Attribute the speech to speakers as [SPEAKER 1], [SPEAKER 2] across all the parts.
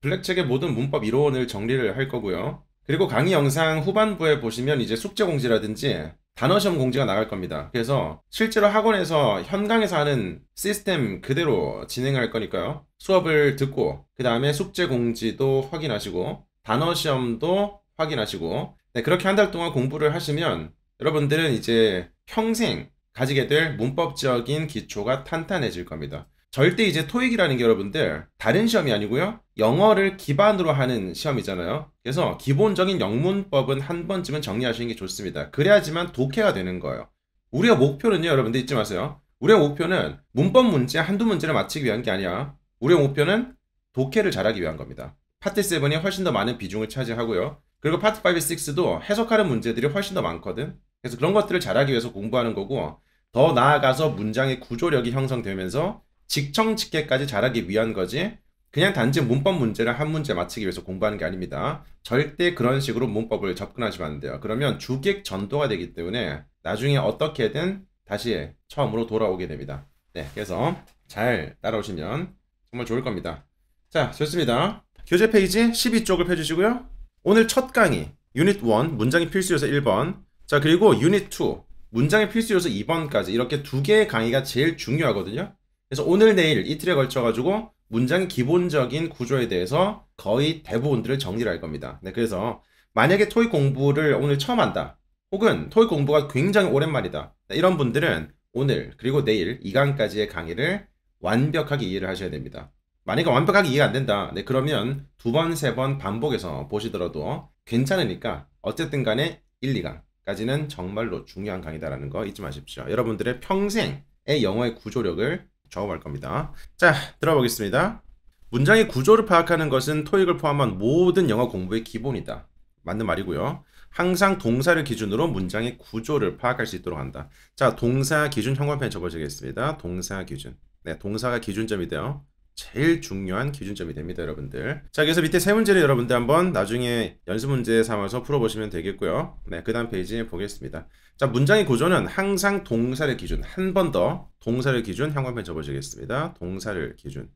[SPEAKER 1] 블랙책의 모든 문법 이론을 정리를 할 거고요. 그리고 강의 영상 후반부에 보시면 이제 숙제 공지라든지 단어 시험 공지가 나갈 겁니다. 그래서 실제로 학원에서 현강에서 하는 시스템 그대로 진행할 거니까요. 수업을 듣고 그 다음에 숙제 공지도 확인하시고 단어 시험도 확인하시고 네, 그렇게 한 달 동안 공부를 하시면 여러분들은 이제 평생 가지게 될 문법적인 기초가 탄탄해질 겁니다. 절대 이제 토익이라는 게 여러분들 다른 시험이 아니고요. 영어를 기반으로 하는 시험이잖아요. 그래서 기본적인 영문법은 한 번쯤은 정리하시는 게 좋습니다. 그래야지만 독해가 되는 거예요. 우리의 목표는요, 여러분들 잊지 마세요. 우리의 목표는 문법 문제 한두 문제를 맞히기 위한 게 아니야. 우리의 목표는 독해를 잘하기 위한 겁니다. 파트 7이 훨씬 더 많은 비중을 차지하고요. 그리고 파트 5, 6도 해석하는 문제들이 훨씬 더 많거든. 그래서 그런 것들을 잘하기 위해서 공부하는 거고 더 나아가서 문장의 구조력이 형성되면서 직청직계까지 잘하기 위한 거지 그냥 단지 문법 문제를 한 문제 맞히기 위해서 공부하는 게 아닙니다. 절대 그런 식으로 문법을 접근하시면 안 돼요. 그러면 주객 전도가 되기 때문에 나중에 어떻게든 다시 처음으로 돌아오게 됩니다. 네, 그래서 잘 따라오시면 정말 좋을 겁니다. 자, 좋습니다. 교재 페이지 12쪽을 펴주시고요. 오늘 첫 강의 유닛 1 문장의 필수 요소 1번 자 그리고 유닛 2 문장의 필수 요소 2번까지 이렇게 두 개의 강의가 제일 중요하거든요. 그래서 오늘 내일 이틀에 걸쳐 가지고 문장 기본적인 구조에 대해서 거의 대부분들을 정리를 할 겁니다. 네, 그래서 만약에 토익 공부를 오늘 처음 한다. 혹은 토익 공부가 굉장히 오랜만이다. 네, 이런 분들은 오늘 그리고 내일 2강까지의 강의를 완벽하게 이해를 하셔야 됩니다. 만약에 완벽하게 이해가 안 된다. 네, 그러면 두 번, 세 번 반복해서 보시더라도 괜찮으니까 어쨌든 간에 1, 2강까지는 정말로 중요한 강의다라는 거 잊지 마십시오. 여러분들의 평생의 영어의 구조력을 작업할 겁니다. 자, 들어보겠습니다. 문장의 구조를 파악하는 것은 토익을 포함한 모든 영어 공부의 기본이다. 맞는 말이고요. 항상 동사를 기준으로 문장의 구조를 파악할 수 있도록 한다. 자, 동사 기준 형광펜 접어주겠습니다 동사 기준. 네, 동사가 기준점이 돼요. 제일 중요한 기준점이 됩니다 여러분들 자 그래서 밑에 세 문제를 여러분들 한번 나중에 연습문제 삼아서 풀어보시면 되겠고요 네그 다음 페이지 에 보겠습니다 자 문장의 구조는 항상 동사를 기준 한 번 더 동사를 기준 형광펜 접어주겠습니다 동사를 기준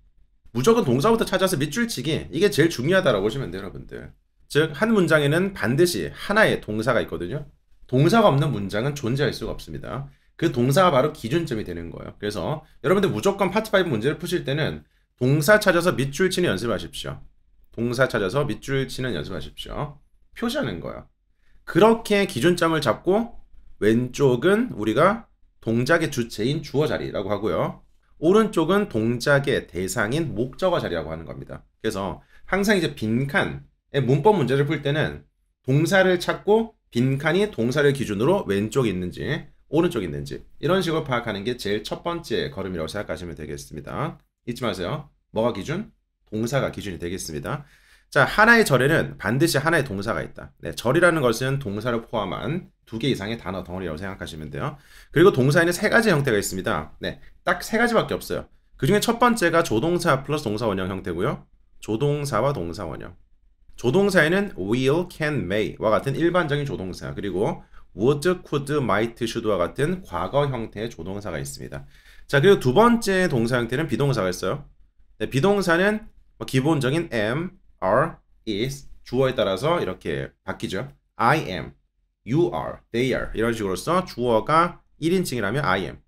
[SPEAKER 1] 무조건 동사부터 찾아서 밑줄치기 이게 제일 중요하다라고 보시면 돼요 여러분들 즉 한 문장에는 반드시 하나의 동사가 있거든요 동사가 없는 문장은 존재할 수가 없습니다 그 동사가 바로 기준점이 되는 거예요 그래서 여러분들 무조건 파트 5 문제를 푸실 때는 동사 찾아서 밑줄 치는 연습하십시오. 동사 찾아서 밑줄 치는 연습하십시오. 표시하는 거예요. 그렇게 기준점을 잡고 왼쪽은 우리가 동작의 주체인 주어 자리라고 하고요. 오른쪽은 동작의 대상인 목적어 자리라고 하는 겁니다. 그래서 항상 이제 빈칸의 문법 문제를 풀 때는 동사를 찾고 빈칸이 동사를 기준으로 왼쪽에 있는지 오른쪽에 있는지 이런 식으로 파악하는 게 제일 첫 번째 걸음이라고 생각하시면 되겠습니다. 잊지 마세요. 뭐가 기준? 동사가 기준이 되겠습니다. 자, 하나의 절에는 반드시 하나의 동사가 있다. 네, 절이라는 것은 동사를 포함한 두 개 이상의 단어 덩어리라고 생각하시면 돼요. 그리고 동사에는 세 가지 형태가 있습니다. 네, 딱 세 가지밖에 없어요. 그 중에 첫 번째가 조동사 플러스 동사 원형 형태고요. 조동사와 동사 원형. 조동사에는 will, can, may와 같은 일반적인 조동사 그리고 would, could, might, should와 같은 과거 형태의 조동사가 있습니다. 자 그리고 두 번째 동사 형태는 비동사가 있어요. 네, 비동사는 뭐 기본적인 am, are, is 주어에 따라서 이렇게 바뀌죠. I am, you are, they are 이런 식으로서 주어가 1인칭이라면 I am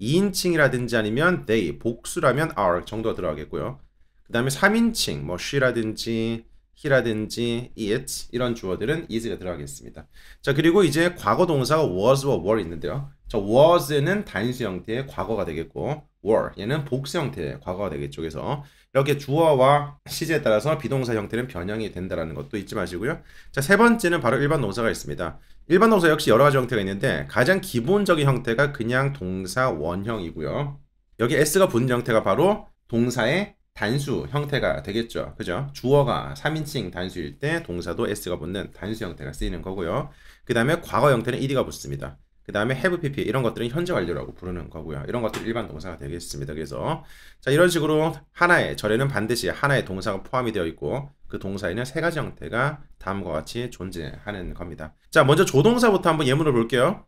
[SPEAKER 1] 2인칭이라든지 아니면 they, 복수라면 are 정도가 들어가겠고요. 그 다음에 3인칭, 뭐 she라든지 he라든지 it 이런 주어들은 is가 들어가겠습니다. 자 그리고 이제 과거 동사가 was와 were 있는데요. 자 was는 단수 형태의 과거가 되겠고 were 얘는 복수 형태의 과거가 되겠죠. 그래서 이렇게 주어와 시제에 따라서 비동사 형태는 변형이 된다는 것도 잊지 마시고요. 자, 세 번째는 바로 일반 동사가 있습니다. 일반 동사 역시 여러 가지 형태가 있는데 가장 기본적인 형태가 그냥 동사 원형이고요. 여기 s가 붙는 형태가 바로 동사의 단수 형태가 되겠죠. 그죠? 주어가 3인칭 단수일 때 동사도 s가 붙는 단수 형태가 쓰이는 거고요. 그 다음에 과거 형태는 ed가 붙습니다. 그 다음에 have pp 이런 것들은 현재 완료라고 부르는 거고요. 이런 것들 일반 동사가 되겠습니다. 그래서 자 이런 식으로 하나의 절에는 반드시 하나의 동사가 포함이 되어 있고 그 동사에는 세 가지 형태가 다음과 같이 존재하는 겁니다. 자 먼저 조동사부터 한번 예문을 볼게요.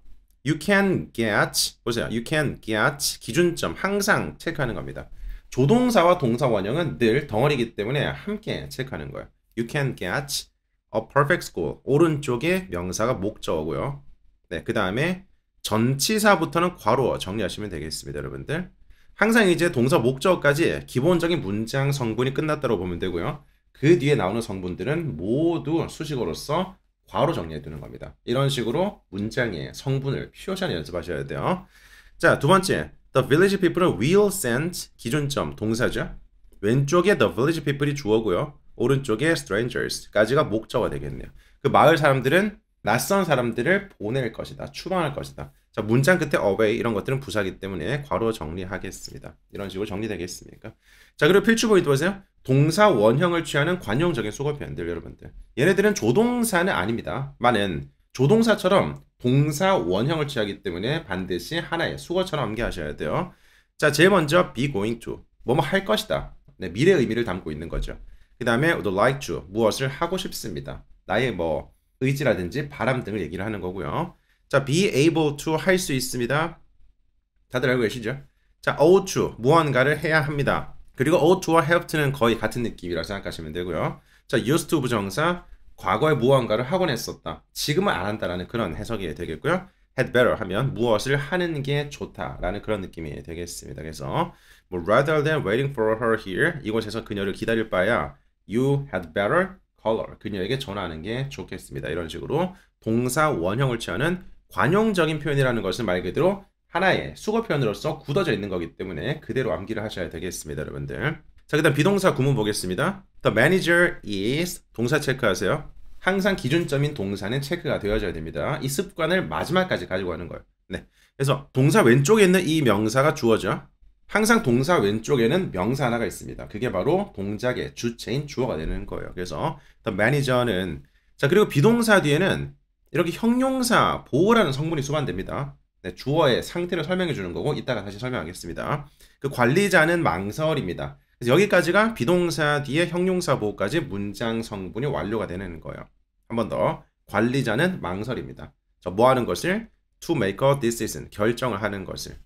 [SPEAKER 1] You can get 보세요. You can get 기준점 항상 체크하는 겁니다. 조동사와 동사 원형은 늘 덩어리이기 때문에 함께 체크하는 거예요. You can get a perfect school 오른쪽에 명사가 목적어고요. 네, 그 다음에 전치사부터는 괄호 정리하시면 되겠습니다, 여러분들. 항상 이제 동사 목적까지 기본적인 문장 성분이 끝났다고 보면 되고요. 그 뒤에 나오는 성분들은 모두 수식어로서 괄호 정리해 두는 겁니다. 이런 식으로 문장의 성분을 표시하는 연습하셔야 돼요. 자, 두 번째. The village people은 will send 기준점 동사죠. 왼쪽에 the village people이 주어고요. 오른쪽에 strangers까지가 목적어 되겠네요. 그 마을 사람들은 낯선 사람들을 보낼 것이다. 추방할 것이다. 자, 문장 끝에 away 이런 것들은 부사기 때문에 괄호 정리하겠습니다. 이런 식으로 정리되겠습니까? 자, 그리고 필주보이도 보세요. 동사 원형을 취하는 관용적인 수거 표현들 여러분들. 얘네들은 조동사는 아닙니다. 많은 조동사처럼 동사 원형을 취하기 때문에 반드시 하나의 수거처럼 암기하셔야 돼요. 자, 제일 먼저 be going to 뭐 뭐 할 것이다. 네, 미래의 의미를 담고 있는 거죠. 그 다음에 would like to 무엇을 하고 싶습니다. 나의 뭐 의지라든지 바람 등을 얘기를 하는 거고요. 자, be able to 할 수 있습니다. 다들 알고 계시죠? 자, ought to 무언가를 해야 합니다. 그리고 ought to와 have to는 거의 같은 느낌이라고 생각하시면 되고요. 자, used to 부정사 과거에 무언가를 하곤 했었다. 지금은 안 한다라는 그런 해석이 되겠고요. had better 하면 무엇을 하는 게 좋다라는 그런 느낌이 되겠습니다. 그래서 뭐 rather than waiting for her here 이곳에서 그녀를 기다릴 바야 you had better color 그녀에게 전하는 게 좋겠습니다. 이런 식으로 동사 원형을 취하는 관용적인 표현이라는 것은 말 그대로 하나의 수거 표현으로서 굳어져 있는 거기 때문에 그대로 암기를 하셔야 되겠습니다, 여러분들. 자, 그다음 비동사 구문 보겠습니다. The manager is 동사 체크하세요. 항상 기준점인 동사는 체크가 되어져야 됩니다. 이 습관을 마지막까지 가지고 가는 거예요. 네. 그래서 동사 왼쪽에 있는 이 명사가 주어져 항상 동사 왼쪽에는 명사 하나가 있습니다. 그게 바로 동작의 주체인 주어가 되는 거예요. 그래서 the manager는 자 그리고 비동사 뒤에는 이렇게 형용사 보호라는 성분이 수반됩니다. 네, 주어의 상태를 설명해 주는 거고 이따가 다시 설명하겠습니다. 그 관리자는 망설입니다. 그래서 여기까지가 비동사 뒤에 형용사 보호까지 문장 성분이 완료가 되는 거예요. 한 번더 관리자는 망설입니다. 자, 뭐 하는 것을 to make a decision 결정을 하는 것을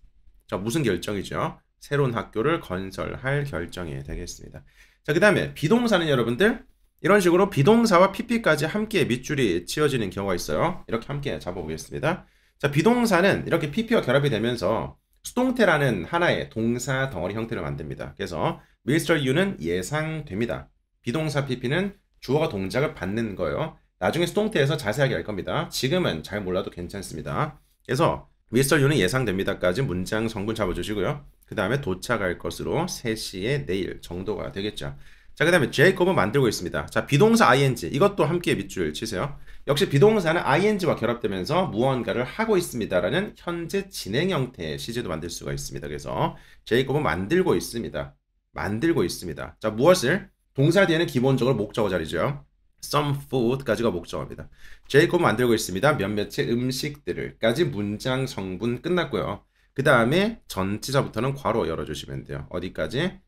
[SPEAKER 1] 자 무슨 결정이죠? 새로운 학교를 건설할 결정이 되겠습니다. 자, 그 다음에 비동사는 여러분들 이런 식으로 비동사와 PP까지 함께 밑줄이 치워지는 경우가 있어요. 이렇게 함께 잡아보겠습니다. 자, 비동사는 이렇게 PP와 결합이 되면서 수동태라는 하나의 동사 덩어리 형태를 만듭니다. 그래서 밀스터 U는 예상됩니다. 비동사 PP는 주어가 동작을 받는 거예요. 나중에 수동태에서 자세하게 알 겁니다. 지금은 잘 몰라도 괜찮습니다. 그래서 미스터 유는 예상됩니다까지 문장 성분 잡아주시고요. 그 다음에 도착할 것으로 3시에 내일 정도가 되겠죠. 자, 그 다음에 제이콥은 만들고 있습니다. 자, 비동사 ing 이것도 함께 밑줄 치세요. 역시 비동사는 ing와 결합되면서 무언가를 하고 있습니다라는 현재 진행 형태의 시제도 만들 수가 있습니다. 그래서 제이콥은 만들고 있습니다. 만들고 있습니다. 자, 무엇을? 동사 뒤에는 기본적으로 목적어 자리죠. some food까지가 목적어입니다. 제이콥 만들고 있습니다. 몇몇의 음식들을까지 문장 성분 끝났고요. 그 다음에 전치사부터는 괄호 열어주시면 돼요. 어디까지?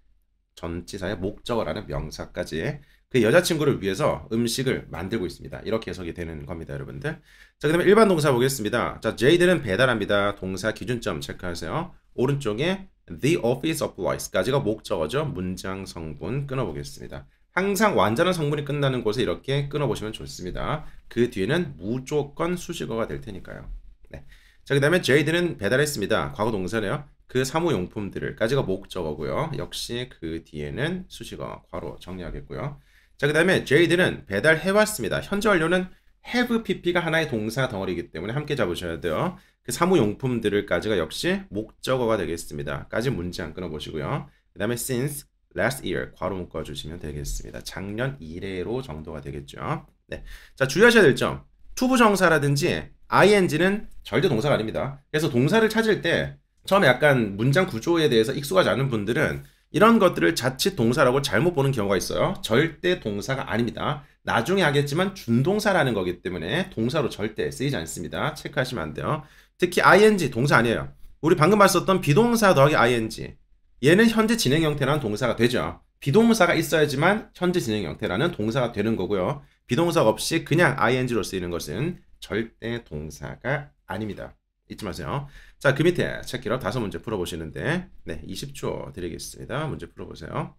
[SPEAKER 1] 전치사의 목적어라는 명사까지 그 여자친구를 위해서 음식을 만들고 있습니다. 이렇게 해석이 되는 겁니다, 여러분들. 자, 그 다음에 일반 동사 보겠습니다. 자, 저희들은 배달합니다. 동사 기준점 체크하세요. 오른쪽에 the office of l i c e 까지가 목적어죠. 문장 성분 끊어보겠습니다. 항상 완전한 성분이 끝나는 곳에 이렇게 끊어보시면 좋습니다. 그 뒤에는 무조건 수식어가 될 테니까요. 네. 자, 그 다음에 제이드는 배달했습니다. 과거 동사네요. 그사무용품들까지가 목적어고요. 역시 그 뒤에는 수식어, 과로 정리하겠고요. 자, 그 다음에 제이드는 배달해왔습니다. 현재 완료는 have pp가 하나의 동사 덩어리이기 때문에 함께 잡으셔야 돼요. 그사무용품들까지가 역시 목적어가 되겠습니다. 까지 문제 안 끊어보시고요. 그 다음에 since last year 괄호 묶어 주시면 되겠습니다. 작년 이래로 정도가 되겠죠. 네. 자, 주의하셔야 될 점. 투부정사라든지 ing는 절대 동사가 아닙니다. 그래서 동사를 찾을 때 처음에 약간 문장 구조에 대해서 익숙하지 않은 분들은 이런 것들을 자칫 동사라고 잘못 보는 경우가 있어요. 절대 동사가 아닙니다. 나중에 하겠지만 준동사라는 거기 때문에 동사로 절대 쓰이지 않습니다. 체크하시면 안 돼요. 특히 ing 동사 아니에요. 우리 방금 봤었던 비동사 더하기 ing 얘는 현재 진행 형태라는 동사가 되죠. 비동사가 있어야지만 현재 진행 형태라는 동사가 되는 거고요. 비동사 없이 그냥 ing로 쓰이는 것은 절대 동사가 아닙니다. 잊지 마세요. 자, 그 밑에 체키로 다섯 문제 풀어보시는데 네, 20초 드리겠습니다. 문제 풀어보세요.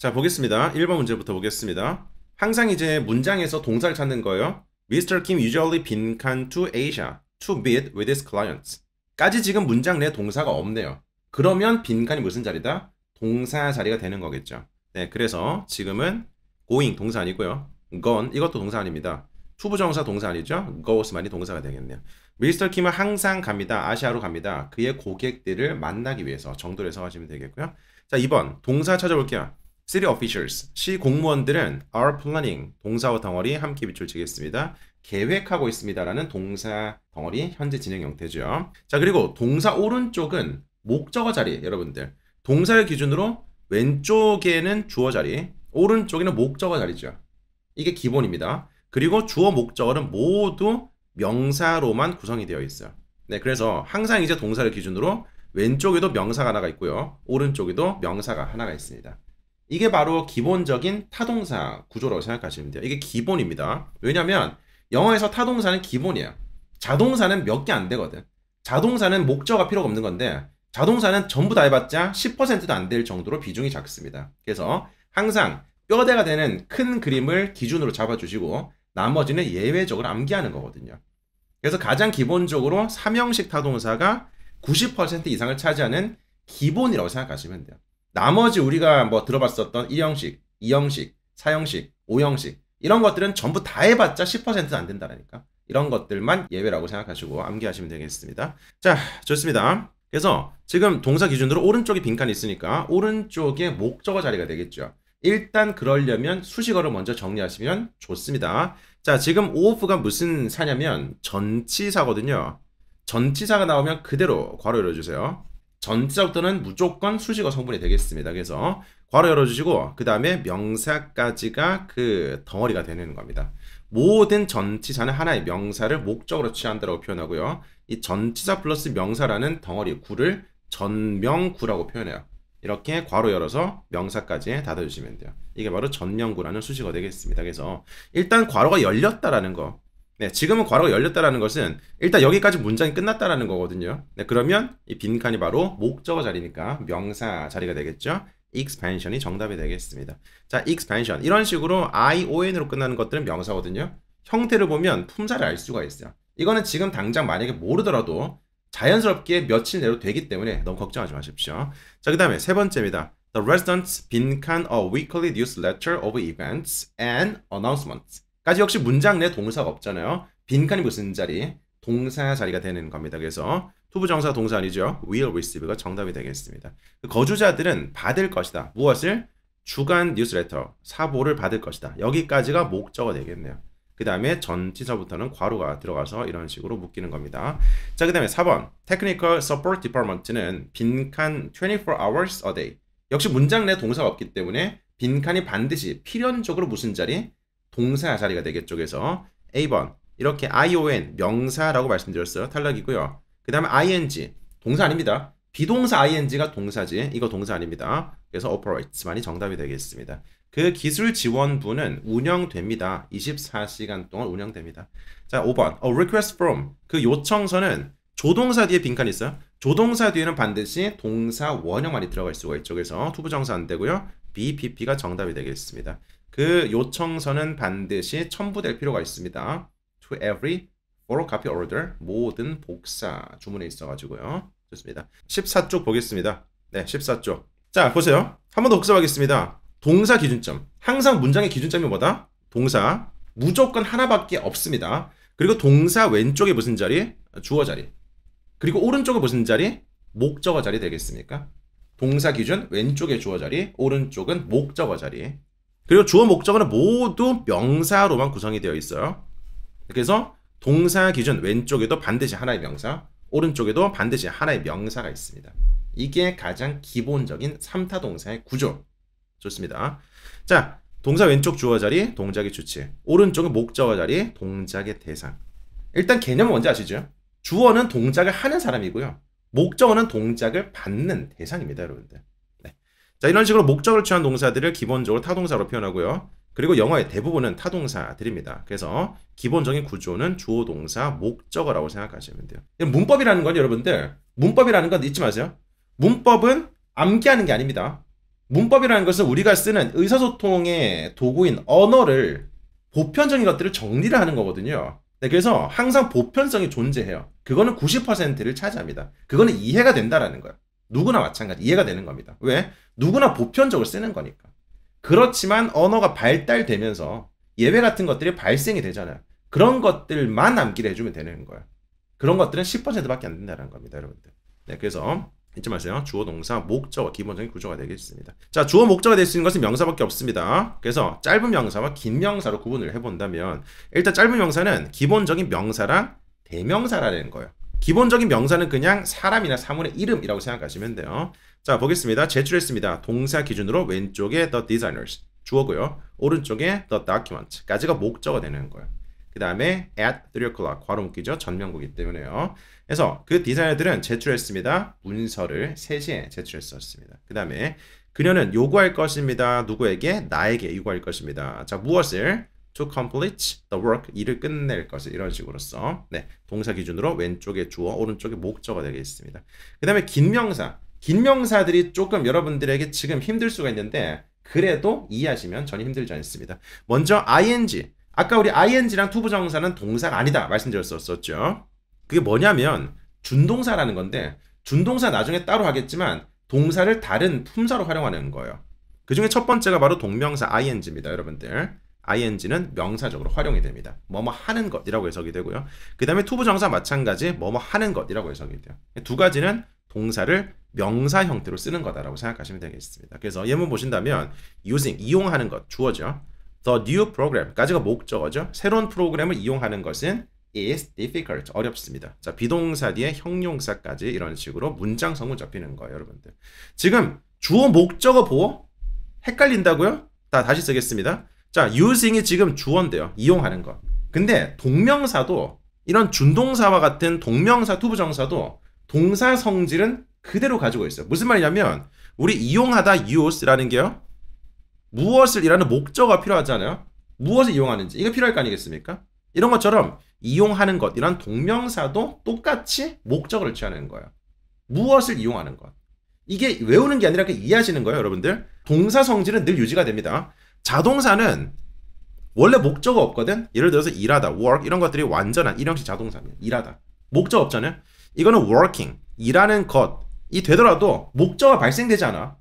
[SPEAKER 1] 자 보겠습니다. 1번 문제부터 보겠습니다. 항상 이제 문장에서 동사를 찾는 거예요. Mr. Kim usually 빈칸 to Asia to meet with his clients. 까지 지금 문장 내 동사가 없네요. 그러면 빈칸이 무슨 자리다? 동사 자리가 되는 거겠죠. 네, 그래서 지금은 going 동사 아니고요. gone 이것도 동사 아닙니다. t 투부정사 동사 아니죠? goes만이 동사가 되겠네요. Mr. k i m 은 항상 갑니다. 아시아로 갑니다. 그의 고객들을 만나기 위해서 정도로 해석하시면 되겠고요. 자, 2번 동사 찾아볼게요. City officials, 시 공무원들은 are planning, 동사와 덩어리 함께 비출 치겠습니다. 계획하고 있습니다라는 동사 덩어리 현재 진행 형태죠. 자 그리고 동사 오른쪽은 목적어 자리 여러분들 동사를 기준으로 왼쪽에는 주어 자리 오른쪽에는 목적어 자리죠. 이게 기본입니다. 그리고 주어 목적어는 모두 명사로만 구성이 되어 있어요. 네, 그래서 항상 이제 동사를 기준으로 왼쪽에도 명사가 하나가 있고요. 오른쪽에도 명사가 하나가 있습니다. 이게 바로 기본적인 타동사 구조라고 생각하시면 돼요. 이게 기본입니다. 왜냐면 영어에서 타동사는 기본이에요. 자동사는 몇 개 안 되거든. 자동사는 목적가 필요가 없는 건데 자동사는 전부 다 해봤자 10%도 안 될 정도로 비중이 작습니다. 그래서 항상 뼈대가 되는 큰 그림을 기준으로 잡아주시고 나머지는 예외적으로 암기하는 거거든요. 그래서 가장 기본적으로 3형식 타동사가 90% 이상을 차지하는 기본이라고 생각하시면 돼요. 나머지 우리가 뭐 들어봤었던 1형식, 2형식, 4형식, 5형식 이런 것들은 전부 다 해봤자 10%는 안 된다라니까. 이런 것들만 예외라고 생각하시고 암기하시면 되겠습니다. 자, 좋습니다. 그래서 지금 동사 기준으로 오른쪽에 빈칸이 있으니까 오른쪽에 목적어 자리가 되겠죠. 일단 그러려면 수식어를 먼저 정리하시면 좋습니다. 자, 지금 오프가 무슨 사냐면 전치사거든요. 전치사가 나오면 그대로 괄호 열어주세요. 전치자부터는 무조건 수식어 성분이 되겠습니다. 그래서 괄호 열어주시고 그 다음에 명사까지가 그 덩어리가 되는 겁니다. 모든 전치사는 하나의 명사를 목적으로 취한다고 표현하고요. 이 전치사 플러스 명사라는 덩어리 구를 전명구라고 표현해요. 이렇게 괄호 열어서 명사까지 닫아주시면 돼요. 이게 바로 전명구라는 수식어 되겠습니다. 그래서 일단 괄호가 열렸다라는 거 네, 지금은 괄호가 열렸다라는 것은 일단 여기까지 문장이 끝났다라는 거거든요. 네, 그러면 이 빈칸이 바로 목적어 자리니까 명사 자리가 되겠죠. expansion이 정답이 되겠습니다. 자, expansion 이런 식으로 ion으로 끝나는 것들은 명사거든요. 형태를 보면 품사를 알 수가 있어요. 이거는 지금 당장 만약에 모르더라도 자연스럽게 며칠 내로 되기 때문에 너무 걱정하지 마십시오. 자, 그 다음에 세 번째입니다. The residents 빈칸 a weekly newsletter of events and announcements. 까지 역시 문장 내 동사가 없잖아요. 빈칸이 무슨 자리? 동사 자리가 되는 겁니다. 그래서 투부정사 동사 아니죠. will receive가 정답이 되겠습니다. 그 거주자들은 받을 것이다. 무엇을? 주간 뉴스레터, 사보를 받을 것이다. 여기까지가 목적어 되겠네요. 그 다음에 전치사부터는 괄호가 들어가서 이런 식으로 묶이는 겁니다. 자, 그 다음에 4번 Technical Support Department는 빈칸 24 hours a day 역시 문장 내 동사가 없기 때문에 빈칸이 반드시 필연적으로 무슨 자리? 동사 자리가 되겠죠. 그래서 A번 이렇게 ION 명사라고 말씀드렸어요. 탈락이고요. 그 다음에 ING 동사 아닙니다. 비동사 ing가 동사지 이거 동사 아닙니다. 그래서 operates만이 정답이 되겠습니다. 그 기술 지원부는 운영됩니다. 24시간 동안 운영됩니다. 자, 5번. A request from 그 요청서는 조동사 뒤에 빈칸이 있어요. 조동사 뒤에는 반드시 동사 원형만이 들어갈 수가 있죠. 그래서 투부정사 안 되고요. BPP가 정답이 되겠습니다. 그 요청서는 반드시 첨부될 필요가 있습니다. To every photocopy order 모든 복사 주문에 있어가지고요. 좋습니다. 14쪽 보겠습니다. 네, 14쪽. 자, 보세요. 한 번 더 복습하겠습니다. 동사 기준점. 항상 문장의 기준점이 뭐다? 동사. 무조건 하나밖에 없습니다. 그리고 동사 왼쪽에 무슨 자리? 주어 자리. 그리고 오른쪽에 무슨 자리? 목적어 자리 되겠습니까? 동사 기준 왼쪽에 주어 자리, 오른쪽은 목적어 자리. 그리고 주어 목적어는 모두 명사로만 구성이 되어 있어요. 그래서 동사 기준 왼쪽에도 반드시 하나의 명사, 오른쪽에도 반드시 하나의 명사가 있습니다. 이게 가장 기본적인 3타 동사의 구조. 좋습니다. 자, 동사 왼쪽 주어 자리, 동작의 주체. 오른쪽은 목적어 자리, 동작의 대상. 일단 개념은 뭔지 아시죠? 주어는 동작을 하는 사람이고요. 목적어는 동작을 받는 대상입니다, 여러분들. 자, 이런 식으로 목적을 취한 동사들을 기본적으로 타동사로 표현하고요. 그리고 영어의 대부분은 타동사들입니다. 그래서 기본적인 구조는 주어 동사 목적어라고 생각하시면 돼요. 문법이라는 건 여러분들 문법이라는 건 잊지 마세요. 문법은 암기하는 게 아닙니다. 문법이라는 것은 우리가 쓰는 의사소통의 도구인 언어를 보편적인 것들을 정리를 하는 거거든요. 네, 그래서 항상 보편성이 존재해요. 그거는 90%를 차지합니다. 그거는 이해가 된다라는 거예요. 누구나 마찬가지 이해가 되는 겁니다. 왜? 누구나 보편적으로 쓰는 거니까. 그렇지만 언어가 발달되면서 예외 같은 것들이 발생이 되잖아요. 그런 것들만 암기를 해주면 되는 거예요. 그런 것들은 10%밖에 안 된다는 겁니다, 여러분들. 네, 그래서 잊지 마세요. 주어, 동사, 목적어, 기본적인 구조가 되겠습니다. 자, 주어, 목적어될수 있는 것은 명사밖에 없습니다. 그래서 짧은 명사와 긴 명사로 구분을 해본다면 일단 짧은 명사는 기본적인 명사랑 대명사라는 거예요. 기본적인 명사는 그냥 사람이나 사물의 이름이라고 생각하시면 돼요. 자, 보겠습니다. 제출했습니다. 동사 기준으로 왼쪽에 the designers 주어고요. 오른쪽에 the document까지가 목적어 되는 거예요. 그 다음에 at 3 o'clock 괄호 묶이죠. 전명구기 때문에요. 그래서 그 디자이너들은 제출했습니다. 문서를 3시에 제출했었습니다. 그 다음에 그녀는 요구할 것입니다. 누구에게? 나에게 요구할 것입니다. 자, 무엇을? to complete the work 일을 끝낼 것을 이런 식으로 써. 네, 동사 기준으로 왼쪽에 주어, 오른쪽에 목적어 되겠습니다. 그다음에 긴 명사. 긴 명사들이 조금 여러분들에게 지금 힘들 수가 있는데 그래도 이해하시면 전혀 힘들지 않습니다. 먼저 ing. 아까 우리 ing랑 투부정사는 동사가 아니다 말씀드렸었죠. 그게 뭐냐면 준동사라는 건데 준동사 나중에 따로 하겠지만 동사를 다른 품사로 활용하는 거예요. 그 중에 첫 번째가 바로 동명사 ing입니다, 여러분들. ing는 명사적으로 활용이 됩니다. 뭐뭐 하는 것이라고 해석이 되고요. 그 다음에 투부 정사 마찬가지 뭐뭐 하는 것이라고 해석이 돼요. 두 가지는 동사를 명사 형태로 쓰는 거다라고 생각하시면 되겠습니다. 그래서 예문 보신다면 using 이용하는 것 주어죠. The new program까지가 목적어죠. 새로운 프로그램을 이용하는 것은 is difficult 어렵습니다. 자 비동사 뒤에 형용사까지 이런 식으로 문장 성분 잡히는 거예요, 여러분들. 지금 주어 목적어 보호 헷갈린다고요? 다 다시 쓰겠습니다. 자, using이 지금 주어인데요. 이용하는 것. 근데 동명사도 이런 준동사와 같은 동명사 투부정사도 동사 성질은 그대로 가지고 있어요. 무슨 말이냐면 우리 이용하다 use라는 게요. 무엇을 이라는 목적어 필요하잖아요. 무엇을 이용하는지 이거 필요할 거 아니겠습니까? 이런 것처럼 이용하는 것 이런 동명사도 똑같이 목적어를 취하는 거예요. 무엇을 이용하는 것. 이게 외우는 게 아니라 이해하시는 거예요, 여러분들. 동사 성질은 늘 유지가 됩니다. 자동사는 원래 목적어 없거든. 예를 들어서 일하다, work 이런 것들이 완전한 일형식 자동사입니다. 일하다. 목적 없잖아요. 이거는 working 일하는 것이 되더라도 목적어 발생되지 않아.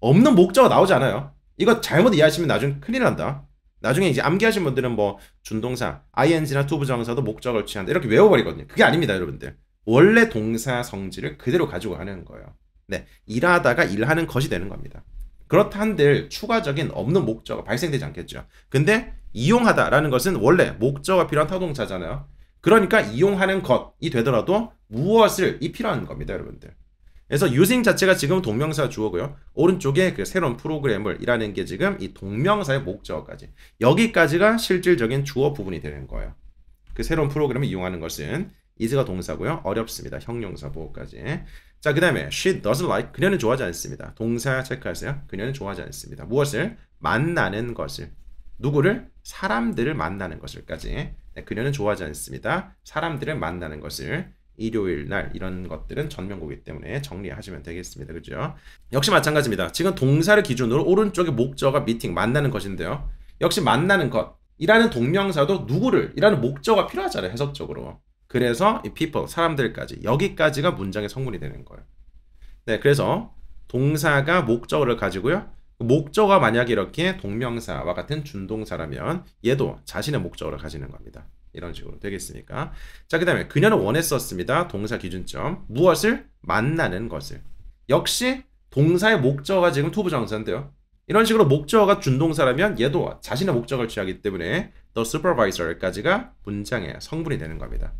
[SPEAKER 1] 없는 목적어 나오지 않아요. 이거 잘못 이해하시면 나중 에 큰일 난다. 나중에 이제 암기하신 분들은 뭐 준동사, ing나 투부정사도 목적을 취한다 이렇게 외워버리거든요. 그게 아닙니다, 여러분들. 원래 동사 성질을 그대로 가지고 가는 거예요. 네, 일하다가 일하는 것이 되는 겁니다. 그렇다 한들 추가적인 없는 목적이 발생되지 않겠죠. 근데 이용하다라는 것은 원래 목적이 필요한 타동차잖아요. 그러니까 이용하는 것이 되더라도 무엇을 이 필요한 겁니다, 여러분들. 그래서 using 자체가 지금 동명사 주어고요. 오른쪽에 그 새로운 프로그램을 이라는 게 지금 이 동명사의 목적까지 여기까지가 실질적인 주어 부분이 되는 거예요. 그 새로운 프로그램을 이용하는 것은 이즈가 동사고요. 어렵습니다. 형용사 보호까지. 자, 그 다음에 she doesn't like 그녀는 좋아하지 않습니다. 동사 체크하세요. 그녀는 좋아하지 않습니다. 무엇을? 만나는 것을. 누구를? 사람들을 만나는 것을까지. 네, 그녀는 좋아하지 않습니다. 사람들을 만나는 것을. 일요일 날 이런 것들은 전면고기 때문에 정리하시면 되겠습니다. 그죠? 역시 마찬가지입니다. 지금 동사를 기준으로 오른쪽에 목적어 미팅 만나는 것인데요. 역시 만나는 것 이라는 동명사도 누구를 이라는 목적어가 필요하잖아요. 해석적으로. 그래서 이 people 사람들까지 여기까지가 문장의 성분이 되는 거예요. 네, 그래서 동사가 목적어를 가지고요. 그 목적어가 만약 이렇게 동명사와 같은 준동사라면 얘도 자신의 목적어를 가지는 겁니다. 이런 식으로 되겠습니까? 자, 그 다음에 그녀는 원했었습니다. 동사 기준점. 무엇을? 만나는 것을. 역시 동사의 목적어가 지금 투부정사인데요. 이런 식으로 목적어가 준동사라면 얘도 자신의 목적을 취하기 때문에 the supervisor까지가 문장의 성분이 되는 겁니다.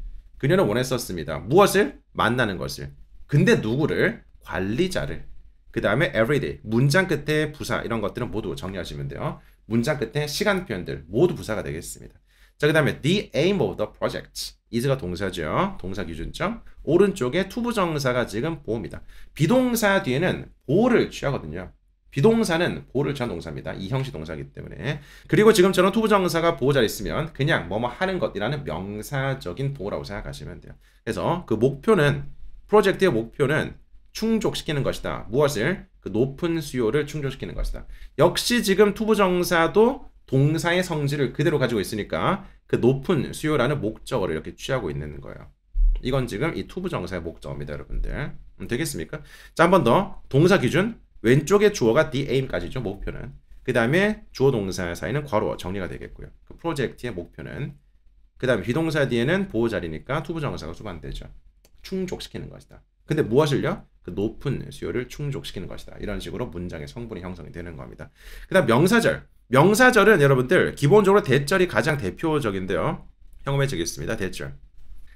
[SPEAKER 1] 그녀는 원했었습니다. 무엇을? 만나는 것을. 근데 누구를? 관리자를. 그 다음에 everyday. 문장 끝에 부사 이런 것들은 모두 정리하시면 돼요. 문장 끝에 시간 표현들 모두 부사가 되겠습니다. 자, 그 다음에 the aim of the project. 이즈가 동사죠. 동사 기준점. 오른쪽에 투부정사가 지금 보입니다 비동사 뒤에는 보를 취하거든요. 비동사는 보를 취한 동사입니다. 이 형식 동사이기 때문에. 그리고 지금처럼 투부정사가 보호자 있으면 그냥 뭐뭐 하는 것이라는 명사적인 보호라고 생각하시면 돼요. 그래서 그 목표는 프로젝트의 목표는 충족시키는 것이다. 무엇을? 그 높은 수요를 충족시키는 것이다. 역시 지금 투부정사도 동사의 성질을 그대로 가지고 있으니까 그 높은 수요라는 목적을 이렇게 취하고 있는 거예요. 이건 지금 이 투부정사의 목적입니다. 여러분들. 음, 되겠습니까? 자, 한 번 더. 동사 기준, 왼쪽에 주어가 the aim까지죠. 목표는. 그 다음에 주어 동사 사이는 괄호 정리가 되겠고요. 그 프로젝트의 목표는. 그 다음에 비동사 뒤에는 보호자리니까 투부정사가 수반되죠. 충족시키는 것이다. 근데 무엇을요? 뭐 그 높은 수요를 충족시키는 것이다. 이런 식으로 문장의 성분이 형성이 되는 겁니다. 그 다음 명사절. 명사절은 여러분들 기본적으로 대절이 가장 대표적인데요. 형음해 주겠습니다. 대절.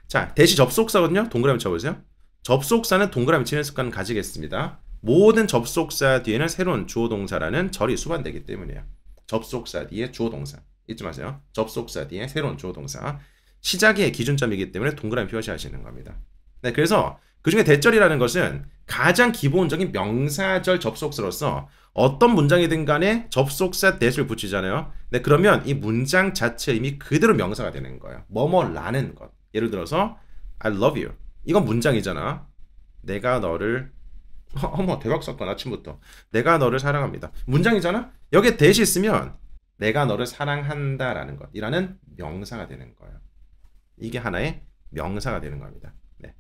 [SPEAKER 1] 자, 대시 접속사거든요. 동그라미 쳐보세요. 접속사는 동그라미 치는 습관을 가지겠습니다. 모든 접속사 뒤에는 새로운 주어 동사라는 절이 수반되기 때문이에요. 접속사 뒤에 주어 동사. 잊지 마세요. 접속사 뒤에 새로운 주어 동사. 시작의 기준점이기 때문에 동그라미 표시하시는 겁니다. 네, 그래서 그 중에 대절이라는 것은 가장 기본적인 명사절 접속사로서 어떤 문장이든 간에 접속사 대수를 붙이잖아요. 네, 그러면 이 문장 자체 이미 그대로 명사가 되는 거예요. 뭐뭐라는 것. 예를 들어서 I love you. 이건 문장이잖아. 내가 너를 허, 어, 어머 대박 사건 아침부터 내가 너를 사랑합니다 문장이잖아 여기에 대시 있으면 내가 너를 사랑한다라는 것이라는 명사가 되는 거예요 이게 하나의 명사가 되는 겁니다 네.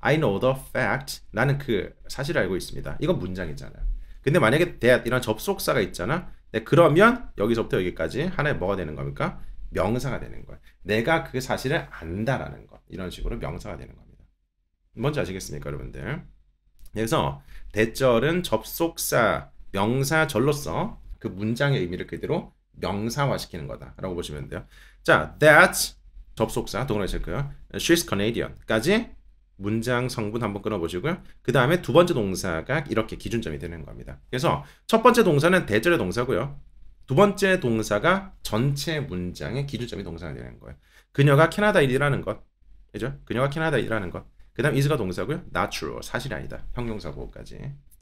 [SPEAKER 1] I know the fact 나는 그 사실을 알고 있습니다 이건 문장이잖아요 근데 만약에 t h 이런 접속사가 있잖아 네, 그러면 여기서부터 여기까지 하나의 뭐가 되는 겁니까? 명사가 되는 거예요 내가 그 사실을 안다라는 것 이런 식으로 명사가 되는 겁니다 뭔지 아시겠습니까 여러분들 그래서 대절은 접속사 명사절로서 그 문장의 의미를 그대로 명사화시키는 거다라고 보시면 돼요. 자, that 접속사 동그라미 칠고요. She's Canadian까지 문장 성분 한번 끊어보시고요. 그 다음에 두 번째 동사가 이렇게 기준점이 되는 겁니다. 그래서 첫 번째 동사는 대절의 동사고요. 두 번째 동사가 전체 문장의 기준점이 동사가 되는 거예요. 그녀가 캐나다인이라는 것. 그죠? 그녀가 캐나다인이라는 것. 그 다음 is가 동사고요. not true, 사실이 아니다. 형용사 보호까지.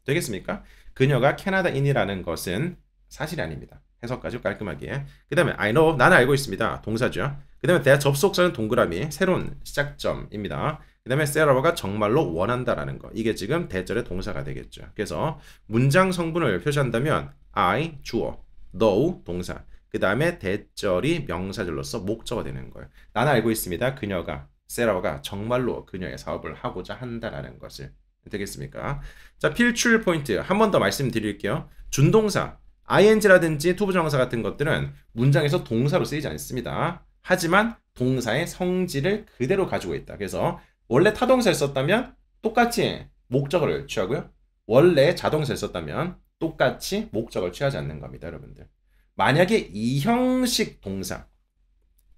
[SPEAKER 1] 되겠습니까? 그녀가 캐나다인이라는 것은 사실이 아닙니다. 해석까지 깔끔하게. 그 다음에 I know, 나는 알고 있습니다. 동사죠. 그 다음에 대 접속사는 동그라미, 새로운 시작점입니다. 그 다음에 세라버가 정말로 원한다라는 거. 이게 지금 대절의 동사가 되겠죠. 그래서 문장 성분을 표시한다면 I, 주어, no, 동사. 그 다음에 대절이 명사절로서 목적어 되는 거예요. 나는 알고 있습니다. 그녀가 세라가 정말로 그녀의 사업을 하고자 한다라는 것을 되겠습니까? 자, 필출 포인트 한 번 더 말씀드릴게요. 준동사, ing라든지 투부정사 같은 것들은 문장에서 동사로 쓰이지 않습니다. 하지만 동사의 성질을 그대로 가지고 있다. 그래서 원래 타동사를 썼다면 똑같이 목적어를 취하고요. 원래 자동사를 썼다면 똑같이 목적을 취하지 않는 겁니다, 여러분들. 만약에 이형식 동사,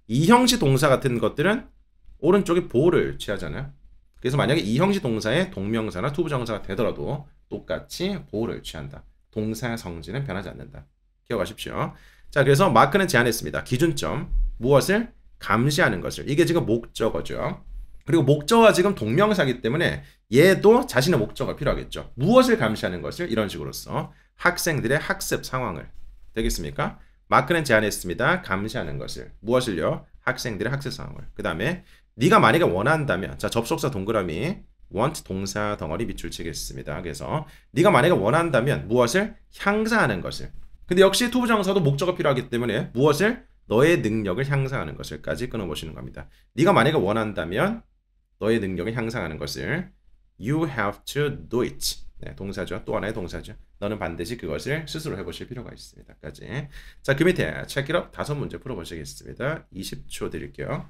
[SPEAKER 1] 이형식 동사 같은 것들은 오른쪽에 보를 호 취하잖아요. 그래서 만약에 이 형식 동사의 동명사나 투부정사가 되더라도 똑같이 보를 호 취한다. 동사 성질은 변하지 않는다. 기억하십시오. 자, 그래서 마크는 제안했습니다. 기준점, 무엇을? 감시하는 것을. 이게 지금 목적어죠. 그리고 목적어가 지금 동명사기 때문에 얘도 자신의 목적어가 필요하겠죠. 무엇을 감시하는 것을? 이런 식으로써 학생들의 학습 상황을. 되겠습니까? 마크는 제안했습니다. 감시하는 것을. 무엇을요? 학생들의 학습 상황을. 그 다음에 네가 만약에 원한다면 자 접속사 동그라미 want 동사 덩어리 밑줄 치겠습니다. 그래서 네가 만약에 원한다면 무엇을 향사하는 것을 근데 역시 투부정사도 목적이 필요하기 때문에 무엇을 너의 능력을 향상하는 것을까지 끊어보시는 겁니다. 네가 만약에 원한다면 너의 능력을 향상하는 것을 you have to do it. 네, 동사죠. 또 하나의 동사죠. 너는 반드시 그것을 스스로 해보실 필요가 있습니다.까지. 자, 그 밑에 체크업 다섯 문제 풀어보시겠습니다. 20초 드릴게요.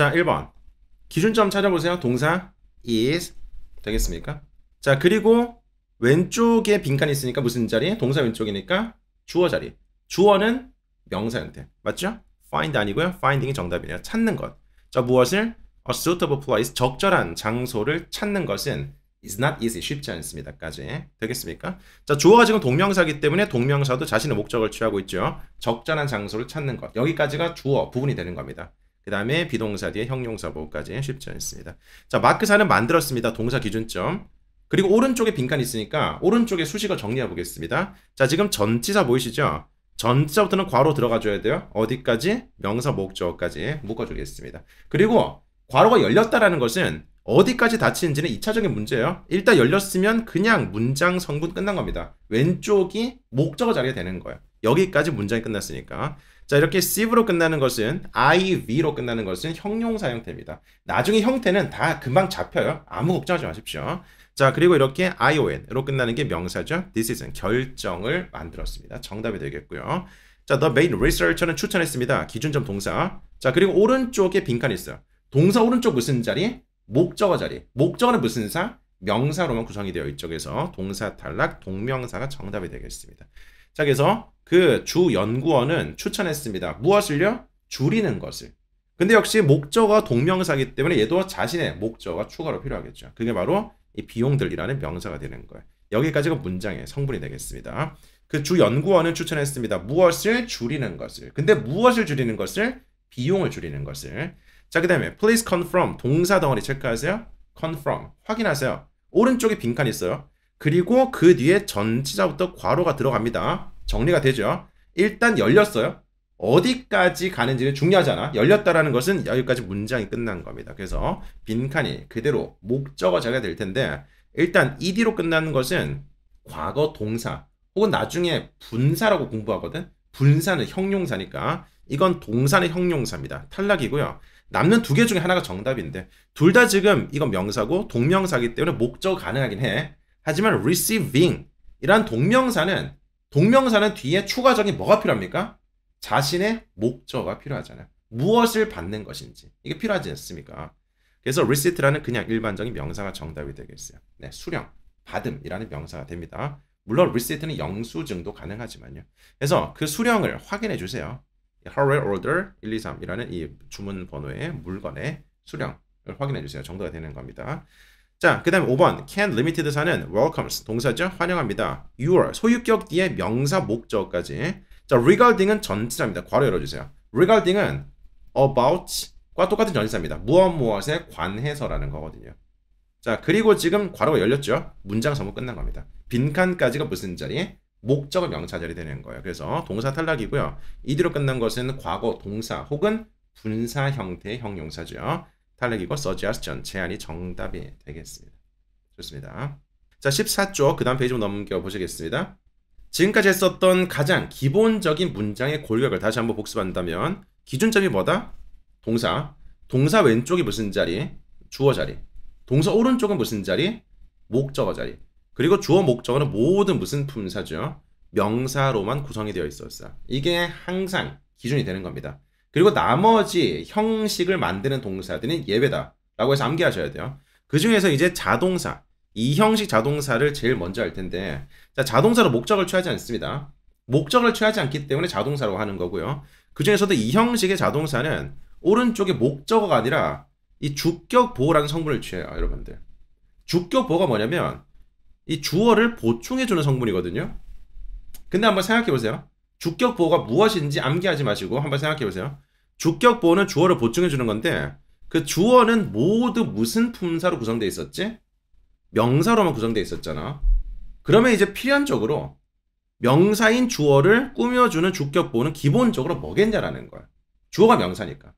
[SPEAKER 1] 자, 1번. 기준점 찾아보세요. 동사 is 되겠습니까? 자, 그리고 왼쪽에 빈칸이 있으니까 무슨 자리? 동사 왼쪽이니까 주어 자리. 주어는 명사 형태. 맞죠? find 아니고요. finding이 정답이네요. 찾는 것. 자, 무엇을? a suitable place, 적절한 장소를 찾는 것은 is not easy, 쉽지 않습니다.까지 되겠습니까? 자, 주어가 지금 동명사기 때문에 동명사도 자신의 목적을 취하고 있죠. 적절한 장소를 찾는 것. 여기까지가 주어 부분이 되는 겁니다. 그 다음에 비동사 뒤에 형용사 보호까지 쉽지 않습니다. 자, 마크사는 만들었습니다. 동사 기준점. 그리고 오른쪽에 빈칸이 있으니까 오른쪽에 수식어 정리해 보겠습니다. 자, 지금 전치사 보이시죠? 전치사부터는 괄호 들어가줘야 돼요. 어디까지? 명사 목적까지 묶어주겠습니다. 그리고 괄호가 열렸다라는 것은 어디까지 닫히는지는 2차적인 문제예요. 일단 열렸으면 그냥 문장 성분 끝난 겁니다. 왼쪽이 목적어 자리가 되는 거예요. 여기까지 문장이 끝났으니까. 자 이렇게 sive로 끝나는 것은 iv로 끝나는 것은 형용사 형태입니다. 나중에 형태는 다 금방 잡혀요. 아무 걱정하지 마십시오. 자 그리고 이렇게 ion으로 끝나는 게 명사죠. This is은 결정을 만들었습니다. 정답이 되겠고요. 자 The main researcher는 추천했습니다. 기준점 동사. 자 그리고 오른쪽에 빈칸이 있어요. 동사 오른쪽 무슨 자리? 목적어 자리. 목적어는 무슨 사? 명사로만 구성이 되어 이쪽에서 동사 탈락, 동명사가 정답이 되겠습니다. 자, 그래서 그 주 연구원은 추천했습니다. 무엇을요? 줄이는 것을. 근데 역시 목적어 동명사기 때문에 얘도 자신의 목적어가 추가로 필요하겠죠. 그게 바로 이 비용들이라는 명사가 되는 거예요. 여기까지가 문장의 성분이 되겠습니다. 그 주 연구원은 추천했습니다. 무엇을 줄이는 것을. 근데 무엇을 줄이는 것을? 비용을 줄이는 것을. 자, 그 다음에 please confirm 동사 덩어리 체크하세요. confirm 확인하세요. 오른쪽에 빈칸 있어요. 그리고 그 뒤에 전치자부터 과로가 들어갑니다. 정리가 되죠. 일단 열렸어요. 어디까지 가는지는 중요하잖아. 열렸다라는 것은 여기까지 문장이 끝난 겁니다. 그래서 빈칸이 그대로 목적어 자리가 될 텐데 일단 ed로 끝나는 것은 과거 동사 혹은 나중에 분사라고 공부하거든. 분사는 형용사니까 이건 동사는 형용사입니다. 탈락이고요. 남는 두 개 중에 하나가 정답인데 둘 다 지금 이건 명사고 동명사기 때문에 목적 가능하긴 해. 하지만 receiving 이란 동명사는 동명사는 뒤에 추가적인 뭐가 필요합니까? 자신의 목적이 필요하잖아요. 무엇을 받는 것인지 이게 필요하지 않습니까? 그래서 receipt라는 그냥 일반적인 명사가 정답이 되겠어요. 네, 수령, 받음이라는 명사가 됩니다. 물론 receipt는 영수증도 가능하지만요. 그래서 그 수령을 확인해 주세요. Hurry order 123이라는 이 주문 번호의 물건의 수령을 확인해 주세요. 정도가 되는 겁니다. 자, 그 다음에 5번 can limited사는 welcomes 동사죠? 환영합니다. your 소유격 뒤에 명사 목적까지 자, regarding은 전치사입니다. 괄호 열어주세요. regarding은 about과 똑같은 전치사입니다. 무엇 무엇에 관해서라는 거거든요. 자, 그리고 지금 괄호가 열렸죠? 문장 전부 끝난 겁니다. 빈칸까지가 무슨 자리? 목적 명사 자리 되는 거예요. 그래서 동사 탈락이고요. 이대로 끝난 것은 과거 동사 혹은 분사 형태의 형용사죠. 탈락이고 서지아스 전제안이 정답이 되겠습니다. 좋습니다. 자 14쪽 그 다음 페이지 넘겨보시겠습니다. 지금까지 했었던 가장 기본적인 문장의 골격을 다시 한번 복습한다면 기준점이 뭐다? 동사 동사 왼쪽이 무슨 자리? 주어 자리 동사 오른쪽은 무슨 자리? 목적어 자리 그리고 주어 목적어는 모든 무슨 품사죠? 명사로만 구성이 되어 있었어 이게 항상 기준이 되는 겁니다. 그리고 나머지 형식을 만드는 동사들은 예외다. 라고 해서 암기하셔야 돼요. 그 중에서 이제 자동사, 이 형식 자동사를 제일 먼저 할 텐데, 자, 자동사로 목적을 취하지 않습니다. 목적을 취하지 않기 때문에 자동사라고 하는 거고요. 그 중에서도 이 형식의 자동사는 오른쪽에 목적어가 아니라 이 주격 보호라는 성분을 취해요, 여러분들. 주격 보호가 뭐냐면 이 주어를 보충해주는 성분이거든요. 근데 한번 생각해 보세요. 주격 보호가 무엇인지 암기하지 마시고 한번 생각해 보세요. 주격 보호는 주어를 보충해 주는 건데 그 주어는 모두 무슨 품사로 구성되어 있었지? 명사로만 구성되어 있었잖아. 그러면 이제 필연적으로 명사인 주어를 꾸며주는 주격 보호는 기본적으로 뭐겠냐라는 거야. 주어가 명사니까.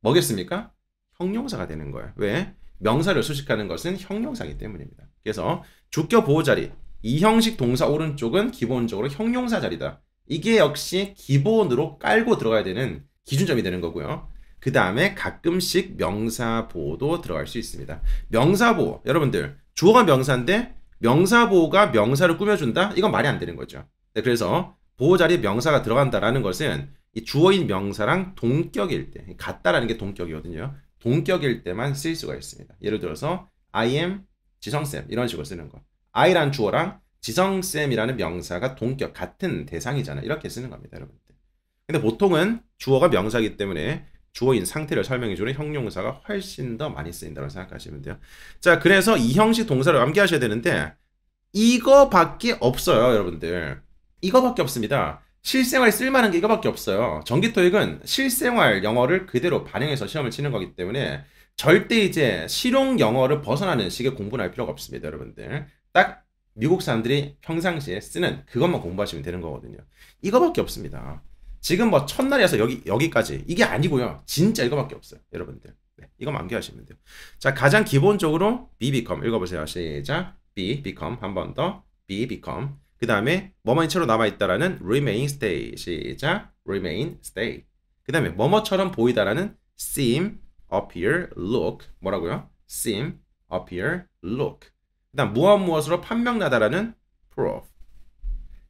[SPEAKER 1] 뭐겠습니까? 형용사가 되는 거예요. 왜? 명사를 수식하는 것은 형용사이기 때문입니다. 그래서 주격 보호 자리, 이 형식 동사 오른쪽은 기본적으로 형용사 자리다. 이게 역시 기본으로 깔고 들어가야 되는 기준점이 되는 거고요. 그 다음에 가끔씩 명사보호도 들어갈 수 있습니다. 명사보호, 여러분들 주어가 명사인데 명사보호가 명사를 꾸며준다? 이건 말이 안 되는 거죠. 네, 그래서 보호자리에 명사가 들어간다라는 것은 주어인 명사랑 동격일 때, 같다라는 게 동격이거든요. 동격일 때만 쓰일 수가 있습니다. 예를 들어서 I am 지성쌤 이런 식으로 쓰는 거. I란 주어랑 지성쌤이라는 명사가 동격 같은 대상이잖아. 이렇게 쓰는 겁니다, 여러분들. 근데 보통은 주어가 명사기 이 때문에 주어인 상태를 설명해주는 형용사가 훨씬 더 많이 쓰인다고 생각하시면 돼요. 자, 그래서 이 형식 동사를 암기하셔야 되는데 이거밖에 없어요, 여러분들. 이거밖에 없습니다. 실생활 에 쓸만한 게 이거밖에 없어요. 전기토익은 실생활 영어를 그대로 반영해서 시험을 치는 거기 때문에 절대 이제 실용 영어를 벗어나는 식의 공부는 할 필요가 없습니다, 여러분들. 딱 미국 사람들이 평상시에 쓰는 그것만 공부하시면 되는 거거든요. 이거밖에 없습니다. 지금 뭐 첫날에서 이 여기 여기까지 이게 아니고요. 진짜 이거밖에 없어요, 여러분들. 네, 이거 암기하시면 돼요. 자, 가장 기본적으로 be become 읽어보세요. 시작. be become 한 번 더. be become 그 다음에 뭐뭐인 채로 남아있다라는 remain stay 시작 remain stay 그 다음에 뭐뭐처럼 보이다라는 seem appear look 뭐라고요? seem appear look 그 다음 무엇 무엇으로 판명나다라는 prove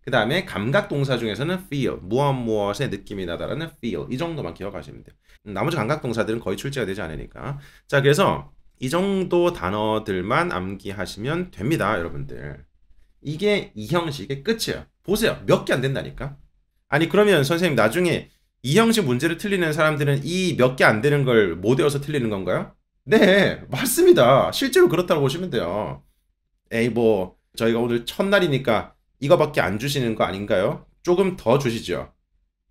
[SPEAKER 1] 그 다음에 감각 동사 중에서는 feel 무엇 무엇의 느낌이 나다라는 feel 이 정도만 기억하시면 돼요 음, 나머지 감각 동사들은 거의 출제가 되지 않으니까 자 그래서 이 정도 단어들만 암기하시면 됩니다 여러분들 이게 이 형식의 끝이에요 보세요 몇 개 안 된다니까 아니 그러면 선생님 나중에 이 형식 문제를 틀리는 사람들은 이 몇 개 안 되는 걸 못 외워서 틀리는 건가요? 네 맞습니다 실제로 그렇다고 보시면 돼요 에이 뭐 저희가 오늘 첫날이니까 이거밖에 안 주시는 거 아닌가요? 조금 더 주시죠.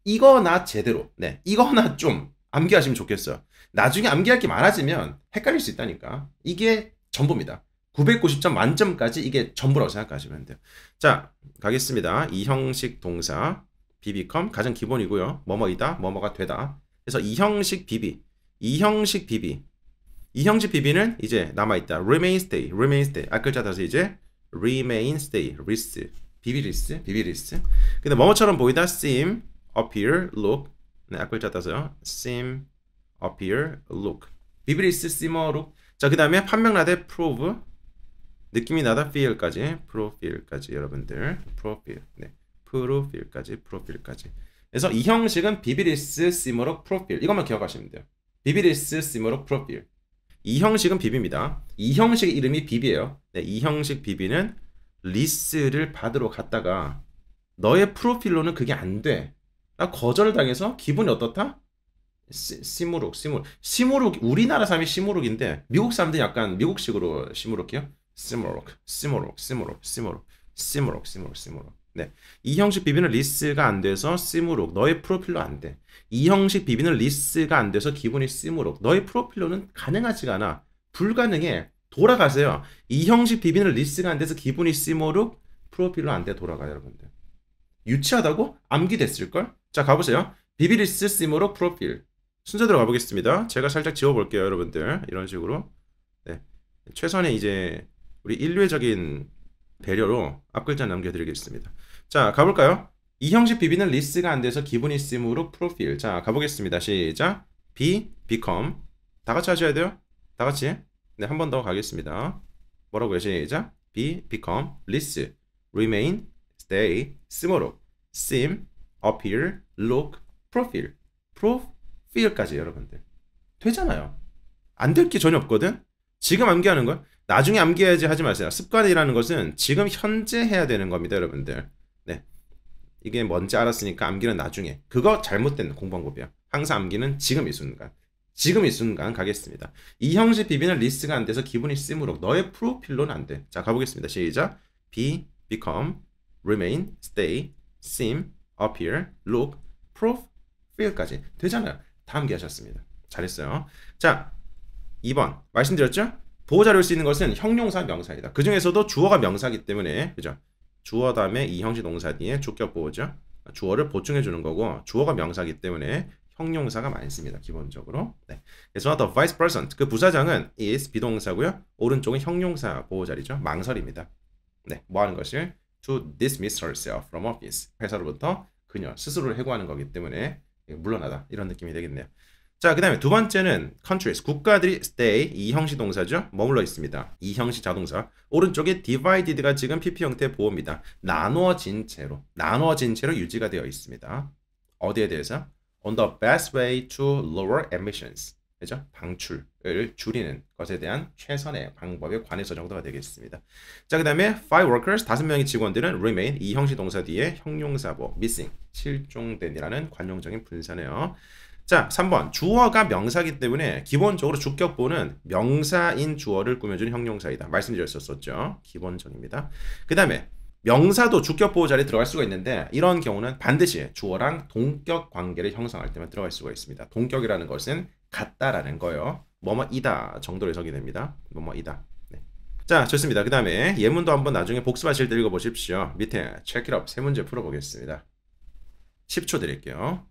[SPEAKER 1] 이거나 제대로, 네, 이거나 좀 암기하시면 좋겠어요. 나중에 암기할 게 많아지면 헷갈릴 수 있다니까. 이게 전부입니다. 990점 만점까지 이게 전부라고 생각하시면 돼요. 자, 가겠습니다. 이 형식 동사, 비비컴, 가장 기본이고요. 뭐뭐이다, 뭐뭐가 되다. 그래서 이 형식 비비, 이 형식 비비, 이형식 비비는 이제 남아있다. remain stay, remain stay. 앞글자 다시 이제 remain stay, risk, 비비리스, 비비리스. 근데 뭐뭐처럼 보이다 seem, appear, look. 네, 앞글자 따서요. seem, appear, look. 비비리스, seem, or look. 자, 그 다음에 판명나대 prove. 느낌이 나다 feel까지, profile까지 여러분들. profile, 네. profile까지, profile까지. 그래서 이 형식은 비비리스, seem으로 profile. 이것만 기억하시면 돼요. 비비리스, seem으로 profile. 이 형식은 비비입니다. 이 형식 이름이 비비예요. 네, 이 형식 비비는 리스를 받으러 갔다가 너의 프로필로는 그게 안 돼. 나 거절당해서 기분이 어떻다? 시, 시무룩, 시무룩. 시무룩, 우리나라 사람이 시무룩인데 미국 사람들 약간 미국식으로 시무룩이요? 시무룩, 시무룩, 시무룩, 시무룩, 시무룩, 시무룩, 시무룩. 네. 이 형식 비비는 리스가 안 돼서 씀으룩 너의 프로필로 안 돼. 이 형식 비비는 리스가 안 돼서 기분이 씀으룩 너의 프로필로는 가능하지가 않아. 불가능해. 돌아가세요. 이 형식 비비는 리스가 안 돼서 기분이 씀으룩 프로필로 안 돼. 돌아가요, 여러분들. 유치하다고 암기 됐을걸? 자, 가보세요. 비비리스 씀으룩 프로필. 순서대로 가보겠습니다. 제가 살짝 지워볼게요, 여러분들. 이런 식으로. 네. 최선의 이제 우리 인류애적인 배려로 앞글자 남겨드리겠습니다. 자, 가볼까요? 이 형식 비비는 리스가 안 돼서 기분이 쓰므로 프로필. 자, 가보겠습니다. 시작. 비 비컴 다 같이 하셔야 돼요. 다 같이. 네, 한 번 더 가겠습니다. 뭐라고요? 시작. 비 비컴 리스 m e list, remain, stay, 쓰므로, seem, appear, look, profile, profile까지 여러분들. 되잖아요. 안 될 게 전혀 없거든? 지금 암기하는 걸 나중에 암기해야지 하지 마세요. 습관이라는 것은 지금 현재 해야 되는 겁니다, 여러분들. 이게 뭔지 알았으니까 암기는 나중에. 그거 잘못된 공방법이야. 항상 암기는 지금 이 순간. 지금 이 순간 가겠습니다. 이 형식 비비는 리스가 안 돼서 기분이 쓰므로 너의 프로필로는 안 돼. 자 가보겠습니다. 시작. be, become, remain, stay, seem, appear, look, prove, feel까지 되잖아요. 다 암기하셨습니다. 잘했어요. 자 2번 말씀드렸죠? 보호자로 쓸수 있는 것은 형용사 명사이다. 그 중에서도 주어가 명사기 이 때문에 그죠? 주어 다음에 이 형식 동사 뒤에 주격 보호죠. 주어를 보충해 주는 거고 주어가 명사기 때문에 형용사가 많습니다. 기본적으로. 네. 그래서 t h e vice president. 그 부사장은 is 비동사고요. 오른쪽은 형용사 보호자리죠. 망설입니다. 네. 뭐 하는 것을 to dismiss herself from office. 회사로부터 그녀 스스로를 해고하는 거기 때문에 물러나다 이런 느낌이 되겠네요. 자, 그 다음에 두 번째는 countries, 국가들이 stay, 이 형식 동사죠. 머물러 있습니다. 이 형식 자동사. 오른쪽에 divided가 지금 PP 형태 보호입니다. 나누어진 채로, 나누어진 채로 유지가 되어 있습니다. 어디에 대해서? On the best way to lower emissions. 그죠? 방출을 줄이는 것에 대한 최선의 방법에 관해서 정도가 되겠습니다. 자, 그 다음에 five workers, 다섯 명의 직원들은 remain, 이 형식 동사 뒤에 형용사보, missing, 실종된이라는 관용적인 분사네요. 자, 3번 주어가 명사기 때문에 기본적으로 주격보는 명사인 주어를 꾸며주는 형용사이다. 말씀드렸었죠. 기본적입니다. 그 다음에 명사도 주격보호 자리에 들어갈 수가 있는데 이런 경우는 반드시 주어랑 동격 관계를 형성할 때만 들어갈 수가 있습니다. 동격이라는 것은 같다라는 거예요. 뭐뭐이다 정도로 해석이 됩니다. 뭐뭐이다. 네. 자 좋습니다. 그 다음에 예문도 한번 나중에 복습하실 때 읽어보십시오. 밑에 체크업 세 문제 풀어보겠습니다. 10초 드릴게요.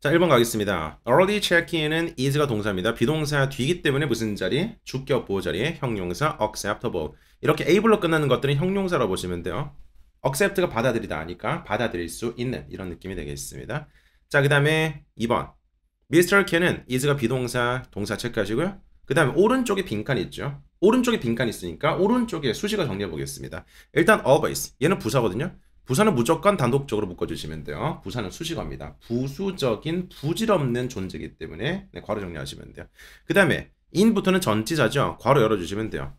[SPEAKER 1] 자 1번 가겠습니다. early check-in은 is가 동사입니다. 비동사 뒤기 때문에 무슨 자리? 주격 보호 자리에 형용사 acceptable 이렇게 able로 끝나는 것들은 형용사라고 보시면 돼요. accept가 받아들이다 하니까 받아들일 수 있는 이런 느낌이 되겠습니다. 자 그 다음에 2번 Mr. k 은 is가 비동사 동사 체크하시고요. 그 다음에 오른쪽에 빈칸 이 있죠. 오른쪽에 빈칸 이 있으니까 오른쪽에 수식어 정리해 보겠습니다. 일단 always 얘는 부사거든요. 부산은 무조건 단독적으로 묶어주시면 돼요. 부산은 수식어입니다. 부수적인 부질없는 존재이기 때문에 네, 괄호 정리하시면 돼요. 그 다음에 인부터는 전치사죠. 괄호 열어주시면 돼요.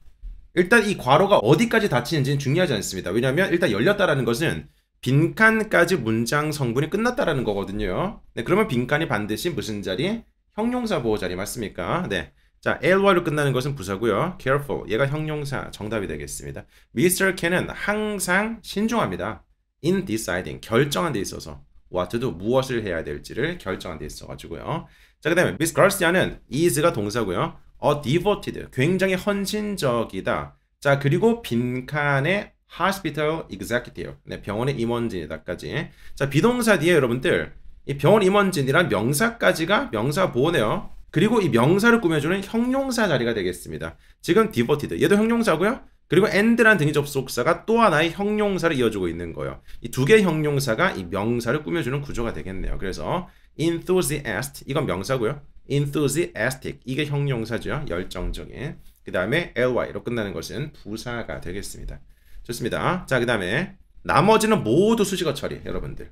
[SPEAKER 1] 일단 이 괄호가 어디까지 닫히는지는 중요하지 않습니다. 왜냐하면 일단 열렸다라는 것은 빈칸까지 문장 성분이 끝났다라는 거거든요. 네, 그러면 빈칸이 반드시 무슨 자리? 형용사 보호 자리 맞습니까? 네. 자, ly로 끝나는 것은 부사고요. careful, 얘가 형용사 정답이 되겠습니다. Mr. K는 항상 신중합니다. in deciding 결정한 데 있어서 what to do 무엇을 해야 될지를 결정한 데 있어 가지고요. 자, 그다음에 Miss Garcia는 is가 동사고요. a devoted 굉장히 헌신적이다. 자, 그리고 빈칸에 hospital executive 네, 병원의 임원진이다까지. 자, 비동사 뒤에 여러분들 이 병원 임원진이란 명사까지가 명사 보호네요. 그리고 이 명사를 꾸며주는 형용사 자리가 되겠습니다. 지금 devoted 얘도 형용사고요. 그리고 a n d 라등의 접속사가 또 하나의 형용사를 이어주고 있는 거예요. 이 두 개의 형용사가 이 명사를 꾸며주는 구조가 되겠네요. 그래서 enthusiast 이건 명사고요. enthusiastic 이게 형용사죠. 열정적인. 그 다음에 ly로 끝나는 것은 부사가 되겠습니다. 좋습니다. 자, 그 다음에 나머지는 모두 수식어 처리, 여러분들.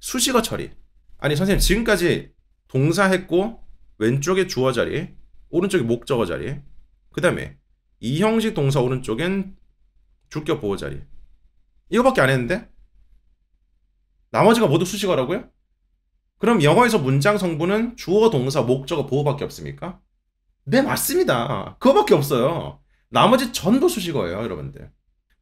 [SPEAKER 1] 수식어 처리. 아니, 선생님, 지금까지 동사 했고, 왼쪽에 주어 자리, 오른쪽에 목적어 자리, 그 다음에 이 형식 동사 오른쪽엔 주격 보호 자리. 이거밖에 안 했는데? 나머지가 모두 수식어라고요? 그럼 영어에서 문장 성분은 주어, 동사, 목적어, 보호밖에 없습니까? 네, 맞습니다. 그거밖에 없어요. 나머지 전부 수식어예요, 여러분들.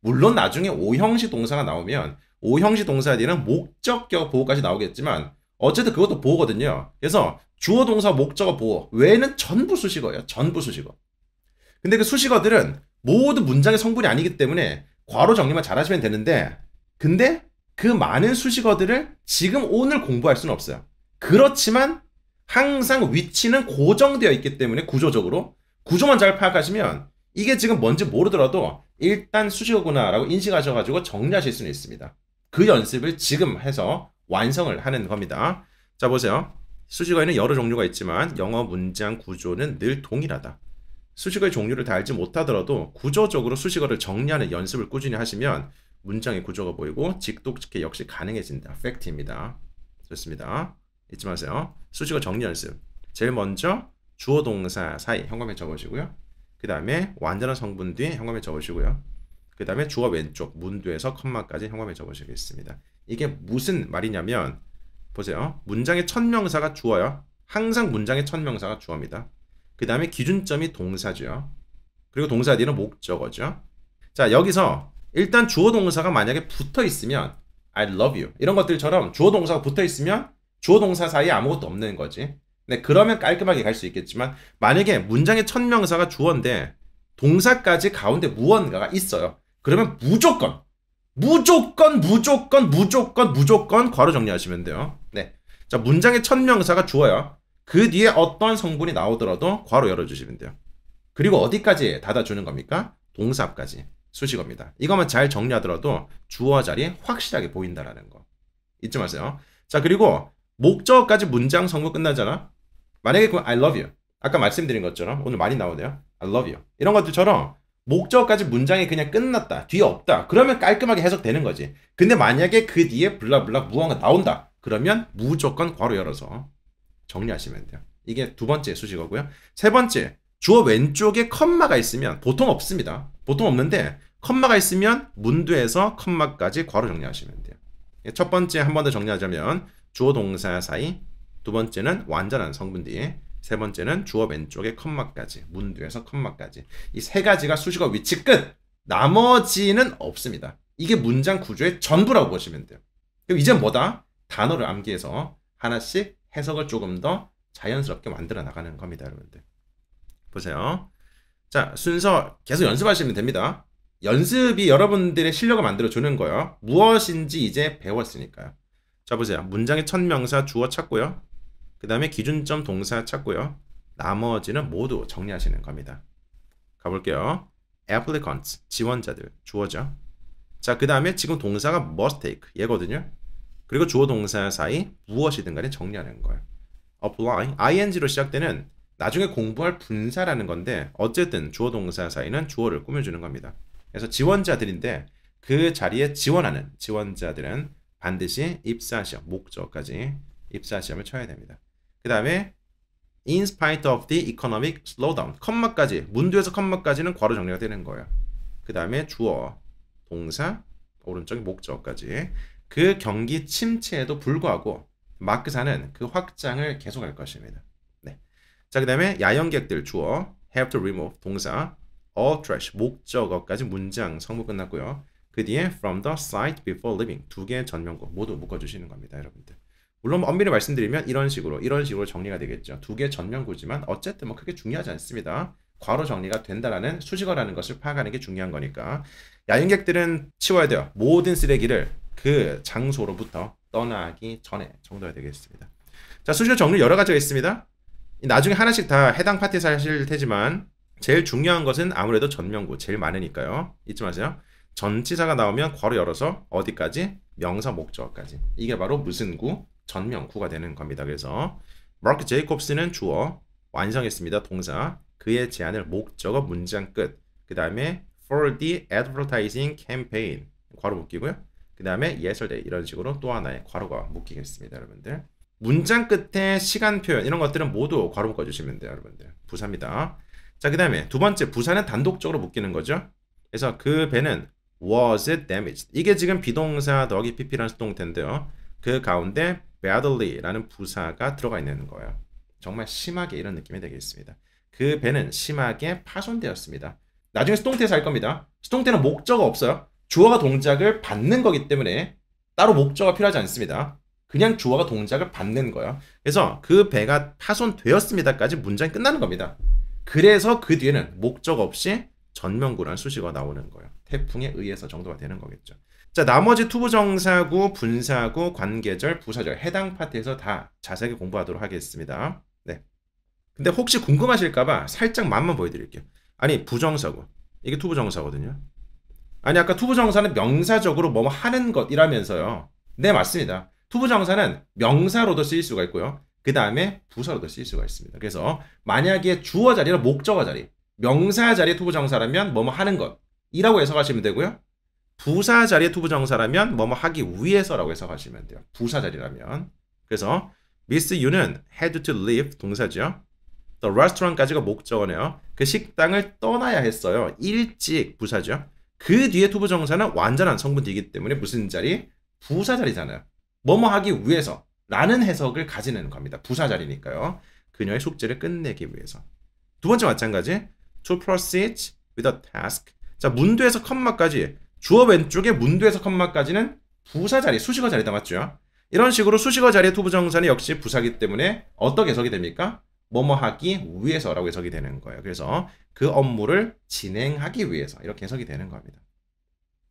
[SPEAKER 1] 물론 나중에 오형식 동사가 나오면 오형식 동사에 대한 목적격 보호까지 나오겠지만 어쨌든 그것도 보호거든요. 그래서 주어, 동사, 목적어, 보호 외에는 전부 수식어예요. 전부 수식어. 근데 그 수식어들은 모두 문장의 성분이 아니기 때문에 과로 정리만 잘하시면 되는데 근데 그 많은 수식어들을 지금 오늘 공부할 수는 없어요. 그렇지만 항상 위치는 고정되어 있기 때문에 구조적으로 구조만 잘 파악하시면 이게 지금 뭔지 모르더라도 일단 수식어구나라고 인식하셔가지고 정리하실 수는 있습니다. 그 연습을 지금 해서 완성을 하는 겁니다. 자 보세요. 수식어에는 여러 종류가 있지만 영어 문장 구조는 늘 동일하다. 수식어의 종류를 다 알지 못하더라도 구조적으로 수식어를 정리하는 연습을 꾸준히 하시면 문장의 구조가 보이고 직독직해 역시 가능해진다. 팩트입니다. 좋습니다. 잊지 마세요. 수식어 정리 연습. 제일 먼저 주어 동사 사이 현관에 적으시고요. 그 다음에 완전한 성분 뒤에 현관에 적으시고요. 그 다음에 주어 왼쪽 문두에서 컴마까지 현관에 적으시겠습니다. 이게 무슨 말이냐면 보세요. 문장의 첫 명사가 주어요. 항상 문장의 첫 명사가 주어입니다. 그 다음에 기준점이 동사죠. 그리고 동사 뒤는 목적어죠. 자 여기서 일단 주어 동사가 만약에 붙어 있으면 I love you 이런 것들처럼 주어 동사가 붙어 있으면 주어 동사 사이에 아무것도 없는 거지. 네, 그러면 깔끔하게 갈 수 있겠지만 만약에 문장의 천명사가 주어인데 동사까지 가운데 무언가가 있어요. 그러면 무조건 무조건 무조건 무조건 무조건 괄호 정리하시면 돼요. 네. 자, 문장의 천명사가 주어요. 그 뒤에 어떤 성분이 나오더라도 괄호 열어주시면 돼요. 그리고 어디까지 닫아주는 겁니까? 동사 앞까지. 수식어입니다. 이것만 잘 정리하더라도 주어 자리 확실하게 보인다라는 거. 잊지 마세요. 자, 그리고 목적까지 문장 성분 끝나잖아. 만약에 그 I love you. 아까 말씀드린 것처럼 오늘 많이 나오네요. I love you. 이런 것들처럼 목적까지 문장이 그냥 끝났다. 뒤에 없다. 그러면 깔끔하게 해석되는 거지. 근데 만약에 그 뒤에 블라블라 무언가 나온다. 그러면 무조건 괄호 열어서 정리하시면 돼요. 이게 두 번째 수식어고요. 세 번째, 주어 왼쪽에 컴마가 있으면 보통 없습니다. 보통 없는데 컴마가 있으면 문두에서 컴마까지 괄호 정리하시면 돼요. 예, 첫 번째 한 번 더 정리하자면 주어 동사 사이, 두 번째는 완전한 성분 뒤에, 세 번째는 주어 왼쪽에 컴마까지, 문두에서 컴마까지. 이 세 가지가 수식어 위치 끝! 나머지는 없습니다. 이게 문장 구조의 전부라고 보시면 돼요. 그럼 이제 뭐다? 단어를 암기해서 하나씩 해석을 조금 더 자연스럽게 만들어 나가는 겁니다, 여러분들. 보세요. 자, 순서 계속 연습하시면 됩니다. 연습이 여러분들의 실력을 만들어 주는 거예요. 무엇인지 이제 배웠으니까요. 자, 보세요. 문장의 첫 명사 주어 찾고요. 그 다음에 기준점 동사 찾고요. 나머지는 모두 정리하시는 겁니다. 가볼게요. applicants, 지원자들, 주어죠. 자, 그 다음에 지금 동사가 must take, 얘거든요. 그리고 주어 동사 사이 무엇이든 간에 정리하는 거예요. apply, ing로 시작되는 나중에 공부할 분사라는 건데 어쨌든 주어 동사 사이는 주어를 꾸며주는 겁니다. 그래서 지원자들인데 그 자리에 지원하는 지원자들은 반드시 입사시험, 목적까지 입사시험을 쳐야 됩니다. 그 다음에 in spite of the economic slowdown, 컴마까지, 문두에서 컴마까지는 괄호 정리가 되는 거예요. 그 다음에 주어, 동사, 오른쪽에 목적까지 그 경기 침체에도 불구하고 마크사는 그 확장을 계속할 것입니다. 네. 자, 그 다음에 야영객들 주어 have to remove 동사 all trash 목적어까지 문장 성부 끝났고요. 그 뒤에 from the site before leaving 두 개의 전명구 모두 묶어주시는 겁니다. 여러분들. 물론 뭐 엄밀히 말씀드리면 이런 식으로 이런 식으로 정리가 되겠죠. 두개 전면구지만 어쨌든 뭐 크게 중요하지 않습니다. 과로 정리가 된다라는 수식어라는 것을 파악하는 게 중요한 거니까 야영객들은 치워야 돼요. 모든 쓰레기를 그 장소로부터 떠나기 전에 정도가 되겠습니다. 자, 수시로 종류 여러 가지가 있습니다. 나중에 하나씩 다 해당 파티에서 하실 테지만 제일 중요한 것은 아무래도 전명구 제일 많으니까요. 잊지 마세요. 전치사가 나오면 괄호 열어서 어디까지? 명사 목적까지. 이게 바로 무슨 구? 전명구가 되는 겁니다. 그래서 마크 제이콥스는 주어 완성했습니다. 동사 그의 제안을 목적어 문장 끝. 그 다음에 for the advertising campaign 괄호 묶이고요. 그 다음에 예설대 이런 식으로 또 하나의 괄호가 묶이겠습니다 여러분들 문장 끝에 시간 표현 이런 것들은 모두 괄호 묶어주시면 돼요 여러분들 부사입니다 자 그 다음에 두 번째 부사는 단독적으로 묶이는 거죠 그래서 그 배는 was it damaged 이게 지금 비동사 더하기 pp라는 수동태인데요 그 가운데 badly라는 부사가 들어가 있는 거예요 정말 심하게 이런 느낌이 되겠습니다 그 배는 심하게 파손되었습니다 나중에 수동태에서 할 겁니다 수동태는 목적어 없어요 주어가 동작을 받는 거기 때문에 따로 목적이 필요하지 않습니다. 그냥 주어가 동작을 받는 거예요. 그래서 그 배가 파손되었습니다까지 문장이 끝나는 겁니다. 그래서 그 뒤에는 목적 없이 전면구란 수식어 나오는 거예요. 태풍에 의해서 정도가 되는 거겠죠. 자, 나머지 투부정사구, 분사구, 관계절, 부사절 해당 파트에서 다 자세하게 공부하도록 하겠습니다. 네. 근데 혹시 궁금하실까봐 살짝 맛만 보여드릴게요. 아니, 부정사구. 이게 투부정사거든요. 아니 아까 투부정사는 명사적으로 뭐뭐 하는 것이라면서요. 네 맞습니다. 투부정사는 명사로도 쓰일 수가 있고요. 그 다음에 부사로도 쓰일 수가 있습니다. 그래서 만약에 주어 자리나 목적어 자리, 명사 자리에 투부정사라면 뭐뭐 하는 것이라고 해석하시면 되고요. 부사 자리에 투부정사라면 뭐뭐 하기 위해서라고 해석하시면 돼요. 부사 자리라면. 그래서 Miss Yu는 had to leave 동사죠. The restaurant까지가 목적어네요. 그 식당을 떠나야 했어요. 일찍 부사죠. 그 뒤에 투부 정사는 완전한 성분이기 때문에 무슨 자리? 부사 자리잖아요. 뭐뭐 하기 위해서 라는 해석을 가지는 겁니다. 부사 자리니까요. 그녀의 숙제를 끝내기 위해서. 두 번째 마찬가지. to proceed with a task. 자, 문두에서 컴마까지 주어 왼쪽에 문두에서 컴마까지는 부사 자리, 수식어 자리 담았죠. 이런 식으로 수식어 자리의 투부정사는 역시 부사기 때문에 어떻게 해석이 됩니까? 뭐뭐 하기 위해서라고 해석이 되는 거예요. 그래서 그 업무를 진행하기 위해서 이렇게 해석이 되는 겁니다.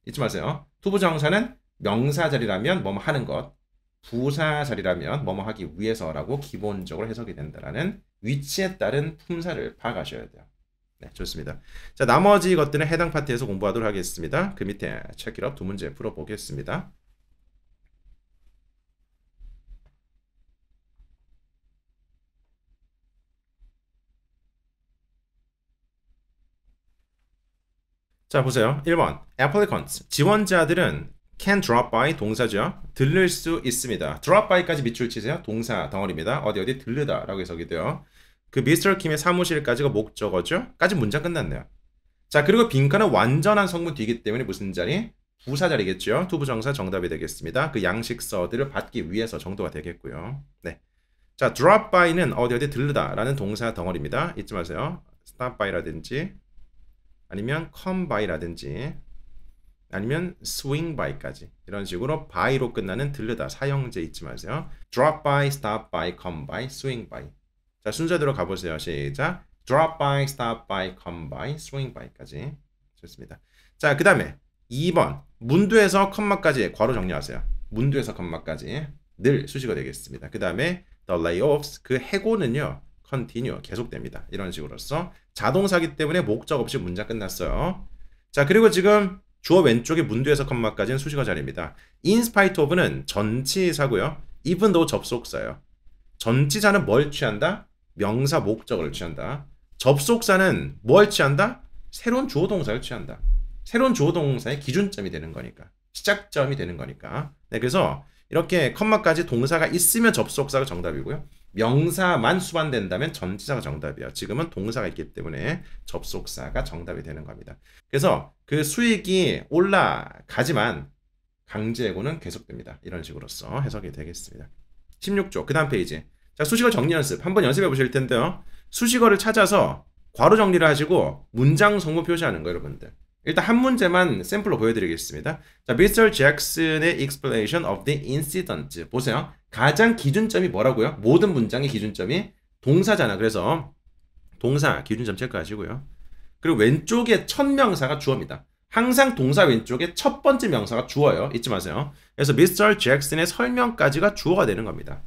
[SPEAKER 1] 잊지 마세요. 투부정 사는 명사 자리라면 뭐뭐 하는 것, 부사 자리라면 뭐뭐 하기 위해서라고 기본적으로 해석이 된다라는 위치에 따른 품사를 파악하셔야 돼요. 네, 좋습니다. 자, 나머지 것들은 해당 파트에서 공부하도록 하겠습니다. 그 밑에 책기럽 두 문제 풀어보겠습니다. 자 보세요. 1번 applicants 지원자들은 can drop by 동사죠. 들를 수 있습니다. drop by까지 밑줄 치세요. 동사 덩어리입니다. 어디 어디 들르다 라고 해석이 돼요. 그 미스터 킴의 사무실까지가 목적어죠. 까지 문장 끝났네요. 자 그리고 빈칸은 완전한 성분 뒤이기 때문에 무슨 자리? 부사 자리겠죠. 투부정사 정답이 되겠습니다. 그 양식서들을 받기 위해서 정도가 되겠고요. 네. 자 drop by는 어디 어디 들르다 라는 동사 덩어리입니다. 잊지 마세요. stop by라든지 아니면 come by라든지 아니면 swing by까지 이런 식으로 by로 끝나는 들르다 사형제 잊지 마세요. drop by, stop by, come by, swing by 자 순서대로 가보세요. 시작 drop by, stop by, come by, swing by까지 좋습니다. 자 그 다음에 2번 문두에서 컴마까지 괄호 정리하세요. 문두에서 컴마까지 늘 수식어 되겠습니다. 그 다음에 the layoffs 그 해고는요. 컨티뉴 계속됩니다. 이런 식으로서 자동사기 때문에 목적 없이 문자 끝났어요. 자 그리고 지금 주어 왼쪽에 문두에서 컴마까지는 수식어 자리입니다. in spite of는 전치사고요. even though 접속사요 전치사는 뭘 취한다? 명사 목적을 취한다. 접속사는 뭘 취한다? 새로운 주어 동사를 취한다. 새로운 주어 동사의 기준점이 되는 거니까. 시작점이 되는 거니까. 네, 그래서 이렇게 컴마까지 동사가 있으면 접속사가 정답이고요. 명사만 수반된다면 전치사가 정답이야. 지금은 동사가 있기 때문에 접속사가 정답이 되는 겁니다. 그래서 그 수익이 올라가지만 강제해고는 계속됩니다. 이런 식으로서 해석이 되겠습니다. 16조 그 다음 페이지 자 수식어 정리 연습 한번 연습해 보실 텐데요. 수식어를 찾아서 괄호 정리를 하시고 문장 성분 표시하는 거예요 여러분들. 일단 한 문제만 샘플로 보여드리겠습니다. 자, Mr. Jackson의 Explanation of the Incident 보세요. 가장 기준점이 뭐라고요? 모든 문장의 기준점이 동사잖아. 그래서 동사 기준점 체크하시고요. 그리고 왼쪽에 첫 명사가 주어입니다. 항상 동사 왼쪽에 첫 번째 명사가 주어요. 잊지 마세요. 그래서 Mr. Jackson의 설명까지가 주어가 되는 겁니다.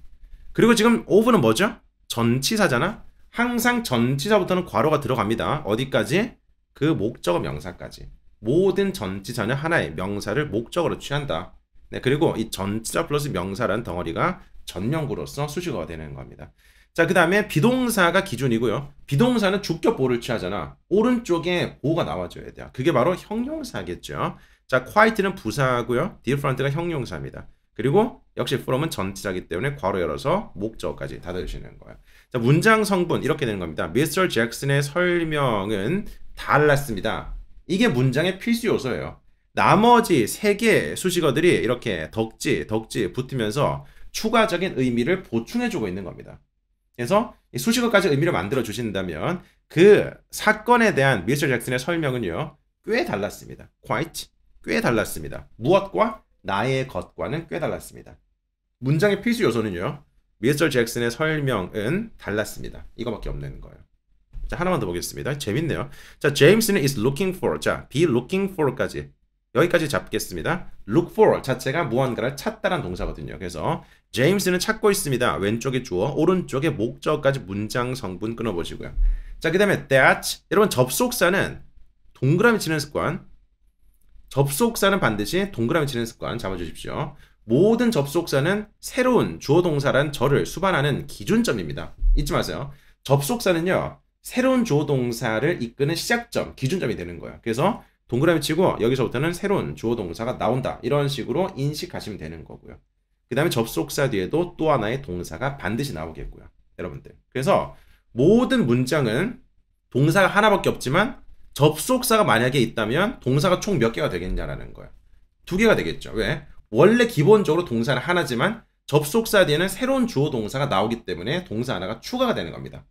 [SPEAKER 1] 그리고 지금 오브는 뭐죠? 전치사잖아. 항상 전치사부터는 괄호가 들어갑니다. 어디까지? 그 목적어 명사까지 모든 전치사는 하나의 명사를 목적으로 취한다. 네, 그리고 이전치자 플러스 명사라는 덩어리가 전형구로서 수식어가 되는 겁니다. 자, 그 다음에 비동사가 기준이고요. 비동사는 주격 보를 취하잖아. 오른쪽에 보호가 나와줘야 돼요. 그게 바로 형용사겠죠. 자, q u i e 는 부사고요. different가 형용사입니다. 그리고 역시 from은 전치사기 때문에 괄호 열어서 목적까지 닫아주시는 거예요. 자, 문장 성분 이렇게 되는 겁니다. 미스터 잭슨의 설명은 달랐습니다. 이게 문장의 필수 요소예요. 나머지 세 개의 수식어들이 이렇게 덕지, 덕지 붙으면서 추가적인 의미를 보충해주고 있는 겁니다. 그래서 이 수식어까지 의미를 만들어 주신다면 그 사건에 대한 미스터 잭슨의 설명은요. 꽤 달랐습니다. quite 꽤 달랐습니다. 무엇과 나의 것과는 꽤 달랐습니다. 문장의 필수 요소는요. 미스터 잭슨의 설명은 달랐습니다. 이거밖에 없는 거예요. 자, 하나만 더 보겠습니다. 재밌네요. 자, James는 is looking for. 자, be looking for까지. 여기까지 잡겠습니다. look for 자체가 무언가를 찾다란 동사거든요. 그래서 James는 찾고 있습니다. 왼쪽에 주어, 오른쪽에 목적까지 문장 성분 끊어보시고요. 자, 그 다음에 that. 여러분, 접속사는 동그라미 치는 습관. 접속사는 반드시 동그라미 치는 습관 잡아주십시오. 모든 접속사는 새로운 주어 동사란 저를 수반하는 기준점입니다. 잊지 마세요. 접속사는요. 새로운 주 조동사를 이끄는 시작점, 기준점이 되는 거예요. 그래서 동그라미 치고 여기서부터는 새로운 주어 동사가 나온다. 이런 식으로 인식하시면 되는 거고요. 그 다음에 접속사 뒤에도 또 하나의 동사가 반드시 나오겠고요. 여러분들. 그래서 모든 문장은 동사가 하나밖에 없지만 접속사가 만약에 있다면 동사가 총 몇 개가 되겠냐라는 거예요. 두 개가 되겠죠. 왜? 원래 기본적으로 동사는 하나지만 접속사 뒤에는 새로운 주어 동사가 나오기 때문에 동사 하나가 추가가 되는 겁니다.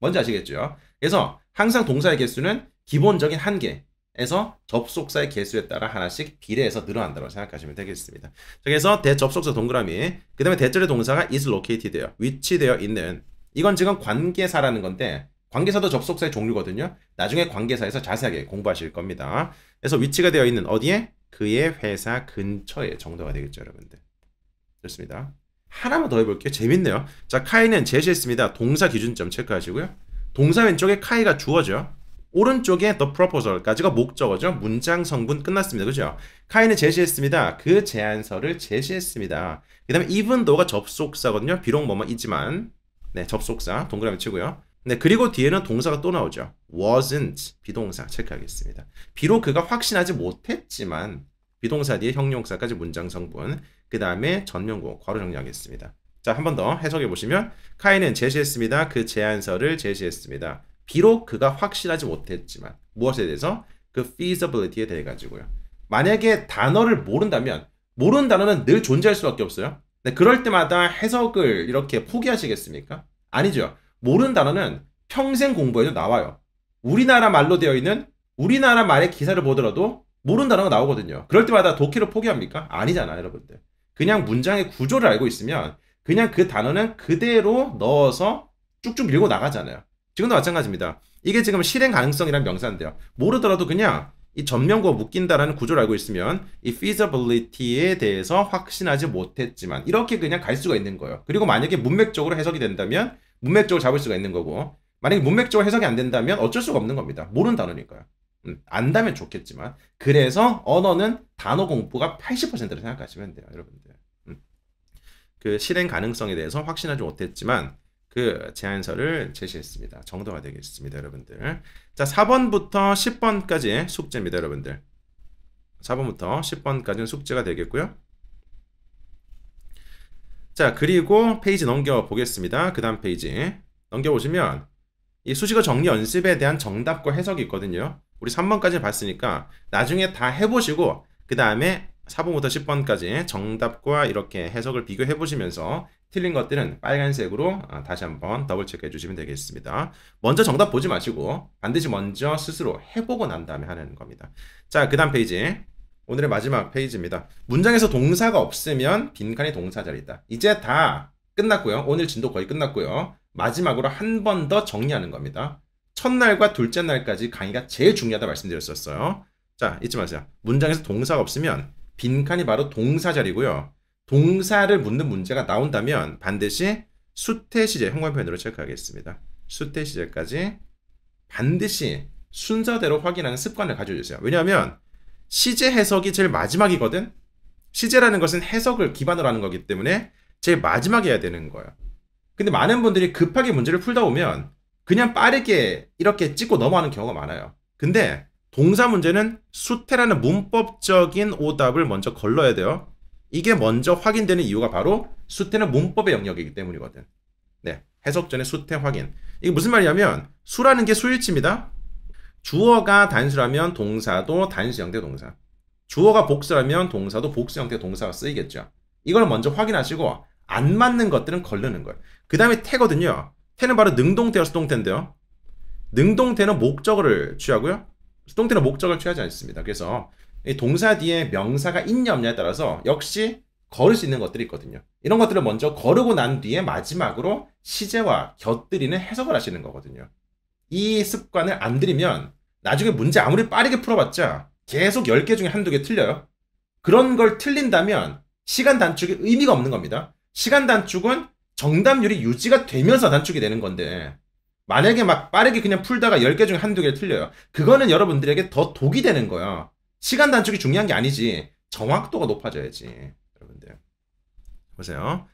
[SPEAKER 1] 뭔지 아시겠죠? 그래서 항상 동사의 개수는 기본적인 한계에서 접속사의 개수에 따라 하나씩 비례해서 늘어난다고 생각하시면 되겠습니다. 그래서 대접속사 동그라미, 그 다음에 대절의 동사가 is l o c a t e d 위치되어 있는 이건 지금 관계사라는 건데 관계사도 접속사의 종류거든요. 나중에 관계사에서 자세하게 공부하실 겁니다. 그래서 위치가 되어 있는 어디에? 그의 회사 근처에 정도가 되겠죠, 여러분들. 좋습니다. 하나만 더 해볼게요. 재밌네요. 자, 카이는 제시했습니다. 동사 기준점 체크하시고요. 동사 왼쪽에 카이가 주어져요 오른쪽에 the proposal까지가 목적어죠. 문장 성분 끝났습니다. 그죠? 카이는 제시했습니다. 그 제안서를 제시했습니다. 그 다음에 even though가 접속사거든요. 비록 뭐뭐있지만 네, 접속사 동그라미 치고요. 네, 그리고 뒤에는 동사가 또 나오죠. wasn't 비동사 체크하겠습니다. 비록 그가 확신하지 못했지만 비동사 뒤에 형용사까지 문장 성분 그 다음에 전용고 괄호 정리하겠습니다. 자, 한 번 더 해석해 보시면 카이는 제시했습니다. 그 제안서를 제시했습니다. 비록 그가 확실하지 못했지만 무엇에 대해서 그 feasibility에 대해 가지고요. 만약에 단어를 모른다면 모르는 단어는 늘 존재할 수밖에 없어요. 근데 네, 그럴 때마다 해석을 이렇게 포기하시겠습니까? 아니죠. 모르는 단어는 평생 공부해도 나와요. 우리나라 말로 되어 있는 우리나라 말의 기사를 보더라도 모르는 단어가 나오거든요. 그럴 때마다 도끼를 포기합니까? 아니잖아, 요 여러분들. 그냥 문장의 구조를 알고 있으면 그냥 그 단어는 그대로 넣어서 쭉쭉 밀고 나가잖아요. 지금도 마찬가지입니다. 이게 지금 실행 가능성이란 명사인데요. 모르더라도 그냥 이 전면과 묶인다라는 구조를 알고 있으면 이 feasibility에 대해서 확신하지 못했지만 이렇게 그냥 갈 수가 있는 거예요. 그리고 만약에 문맥적으로 해석이 된다면 문맥적으로 잡을 수가 있는 거고 만약에 문맥적으로 해석이 안 된다면 어쩔 수가 없는 겁니다. 모르는 단어니까요. 음, 안다면 좋겠지만 그래서 언어는 단어 공부가 80%를 생각하시면 돼요, 여러분들. 그 실행 가능성에 대해서 확신하지 못했지만 그 제안서를 제시했습니다. 정도가 되겠습니다, 여러분들. 자, 4번부터 10번까지 숙제입니다, 여러분들. 4번부터 10번까지는 숙제가 되겠고요. 자, 그리고 페이지 넘겨보겠습니다. 그 다음 페이지. 넘겨보시면 이 수식어 정리 연습에 대한 정답과 해석이 있거든요. 우리 3번까지 봤으니까 나중에 다 해보시고 그 다음에 4번부터 10번까지 정답과 이렇게 해석을 비교해 보시면서 틀린 것들은 빨간색으로 아, 다시 한번 더블 체크해 주시면 되겠습니다. 먼저 정답 보지 마시고 반드시 먼저 스스로 해보고 난 다음에 하는 겁니다. 자, 그 다음 페이지. 오늘의 마지막 페이지입니다. 문장에서 동사가 없으면 빈칸이 동사 자리다. 이제 다 끝났고요. 오늘 진도 거의 끝났고요. 마지막으로 한 번 더 정리하는 겁니다. 첫날과 둘째 날까지 강의가 제일 중요하다 말씀드렸었어요. 자, 잊지 마세요. 문장에서 동사가 없으면 빈칸이 바로 동사 자리고요. 동사를 묻는 문제가 나온다면 반드시 수태 시제 현관편으로 체크하겠습니다. 수태 시제까지 반드시 순서대로 확인하는 습관을 가져주세요. 왜냐하면 시제 해석이 제일 마지막이거든. 시제라는 것은 해석을 기반으로 하는 거기 때문에 제일 마지막에해야 되는 거예요. 근데 많은 분들이 급하게 문제를 풀다 보면 그냥 빠르게 이렇게 찍고 넘어가는 경우가 많아요. 근데 동사 문제는 수태라는 문법적인 오답을 먼저 걸러야 돼요. 이게 먼저 확인되는 이유가 바로 수태는 문법의 영역이기 때문이거든. 네, 해석 전에 수태 확인. 이게 무슨 말이냐면 수라는 게 수일치입니다. 주어가 단수라면 동사도 단수 형태 동사. 주어가 복수라면 동사도 복수 형태 동사가 쓰이겠죠. 이걸 먼저 확인하시고 안 맞는 것들은 걸르는 거예요. 그 다음에 태거든요. 태는 바로 능동태와 수동태인데요. 능동태는 목적어를 취하고요. 수동태는 목적을 취하지 않습니다. 그래서 이 동사 뒤에 명사가 있냐 없냐에 따라서 역시 걸을 수 있는 것들이 있거든요. 이런 것들을 먼저 거르고 난 뒤에 마지막으로 시제와 곁들이는 해석을 하시는 거거든요. 이 습관을 안 들이면 나중에 문제 아무리 빠르게 풀어봤자 계속 10개 중에 한두 개 틀려요. 그런 걸 틀린다면 시간 단축이 의미가 없는 겁니다. 시간 단축은 정답률이 유지가 되면서 단축이 되는 건데 만약에 막 빠르게 그냥 풀다가 10개 중에 한두 개 틀려요. 그거는 여러분들에게 더 독이 되는 거예요 시간 단축이 중요한 게 아니지. 정확도가 높아져야지. 여러분들. 보세요.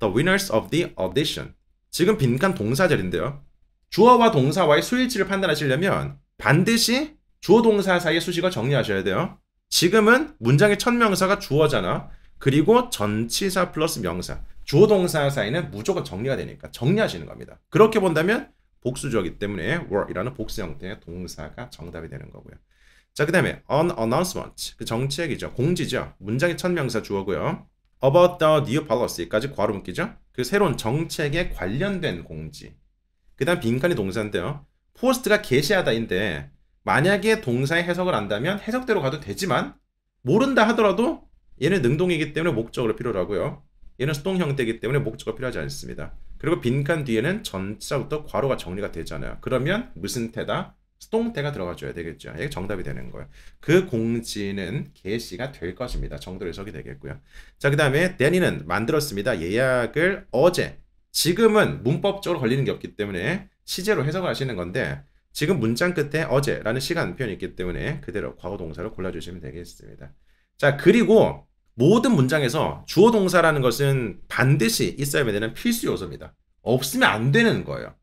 [SPEAKER 1] The winners of the audition. 지금 빈칸 동사절인데요. 주어와 동사와의 수일치를 판단하시려면 반드시 주어 동사 사이의 수식어 정리하셔야 돼요. 지금은 문장의 첫 명사가 주어잖아. 그리고 전치사 플러스 명사. 주어 동사 사이는 무조건 정리가 되니까 정리하시는 겁니다. 그렇게 본다면 복수조이기 때문에 were이라는 복수 형태의 동사가 정답이 되는 거고요. 자, 그 다음에 an announcement, 그 정책이죠. 공지죠. 문장의 첫 명사 주어고요. about the new policy까지 괄호 묶이죠. 그 새로운 정책에 관련된 공지. 그 다음 빈칸이 동사인데요. 포스트가 게시하다인데 만약에 동사의 해석을 안다면 해석대로 가도 되지만 모른다 하더라도 얘는 능동이기 때문에 목적으로 필요하고요. 얘는 수동 형태이기 때문에 목적이 필요하지 않습니다. 그리고 빈칸 뒤에는 전자부터 괄호가 정리가 되잖아요. 그러면 무슨 태다? 똥동태가 들어가줘야 되겠죠. 이게 정답이 되는 거예요. 그 공지는 개시가 될 것입니다. 정도 로 해석이 되겠고요. 자, 그 다음에 데니는 만들었습니다. 예약을 어제. 지금은 문법적으로 걸리는 게 없기 때문에 시제로 해석을 하시는 건데 지금 문장 끝에 어제라는 시간 표현이 있기 때문에 그대로 과거 동사를 골라주시면 되겠습니다. 자, 그리고 모든 문장에서 주어 동사라는 것은 반드시 있어야 되는 필수 요소입니다. 없으면 안 되는 거예요.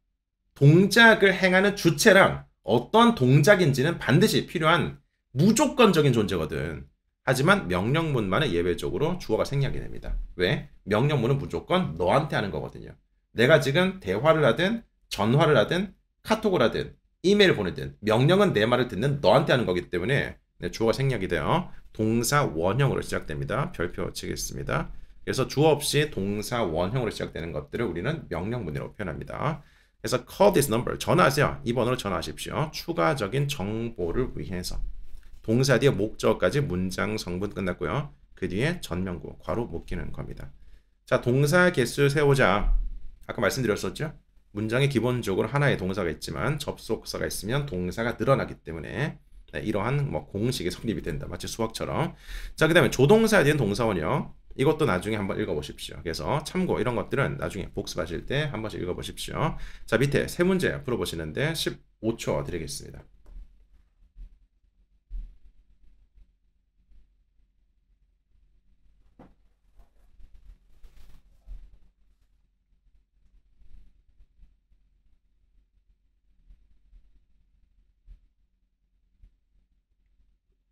[SPEAKER 1] 동작을 행하는 주체랑 어떤 동작인지는 반드시 필요한 무조건적인 존재거든. 하지만 명령문만은 예외적으로 주어가 생략이 됩니다. 왜? 명령문은 무조건 너한테 하는 거거든요. 내가 지금 대화를 하든 전화를 하든 카톡을 하든 이메일 보내든 명령은 내 말을 듣는 너한테 하는 거기 때문에 네, 주어가 생략이 돼요. 동사 원형으로 시작됩니다. 별표 치겠습니다. 그래서 주어 없이 동사 원형으로 시작되는 것들을 우리는 명령문으로 표현합니다. 그래서 call this number 전화하세요. 이 번호로 전화하십시오. 추가적인 정보를 위해서 동사 뒤에 목적까지 문장 성분 끝났고요. 그 뒤에 전명구 괄호 묶이는 겁니다. 자 동사 개수 세우자. 아까 말씀드렸었죠? 문장에 기본적으로 하나의 동사가 있지만 접속사가 있으면 동사가 늘어나기 때문에 네, 이러한 뭐 공식이 성립이 된다. 마치 수학처럼. 자, 그 다음에 조동사에 대한 동사원이요. 이것도 나중에 한번 읽어보십시오. 그래서 참고 이런 것들은 나중에 복습하실 때 한 번씩 읽어보십시오. 자, 밑에 세 문제 풀어보시는데 15초 드리겠습니다.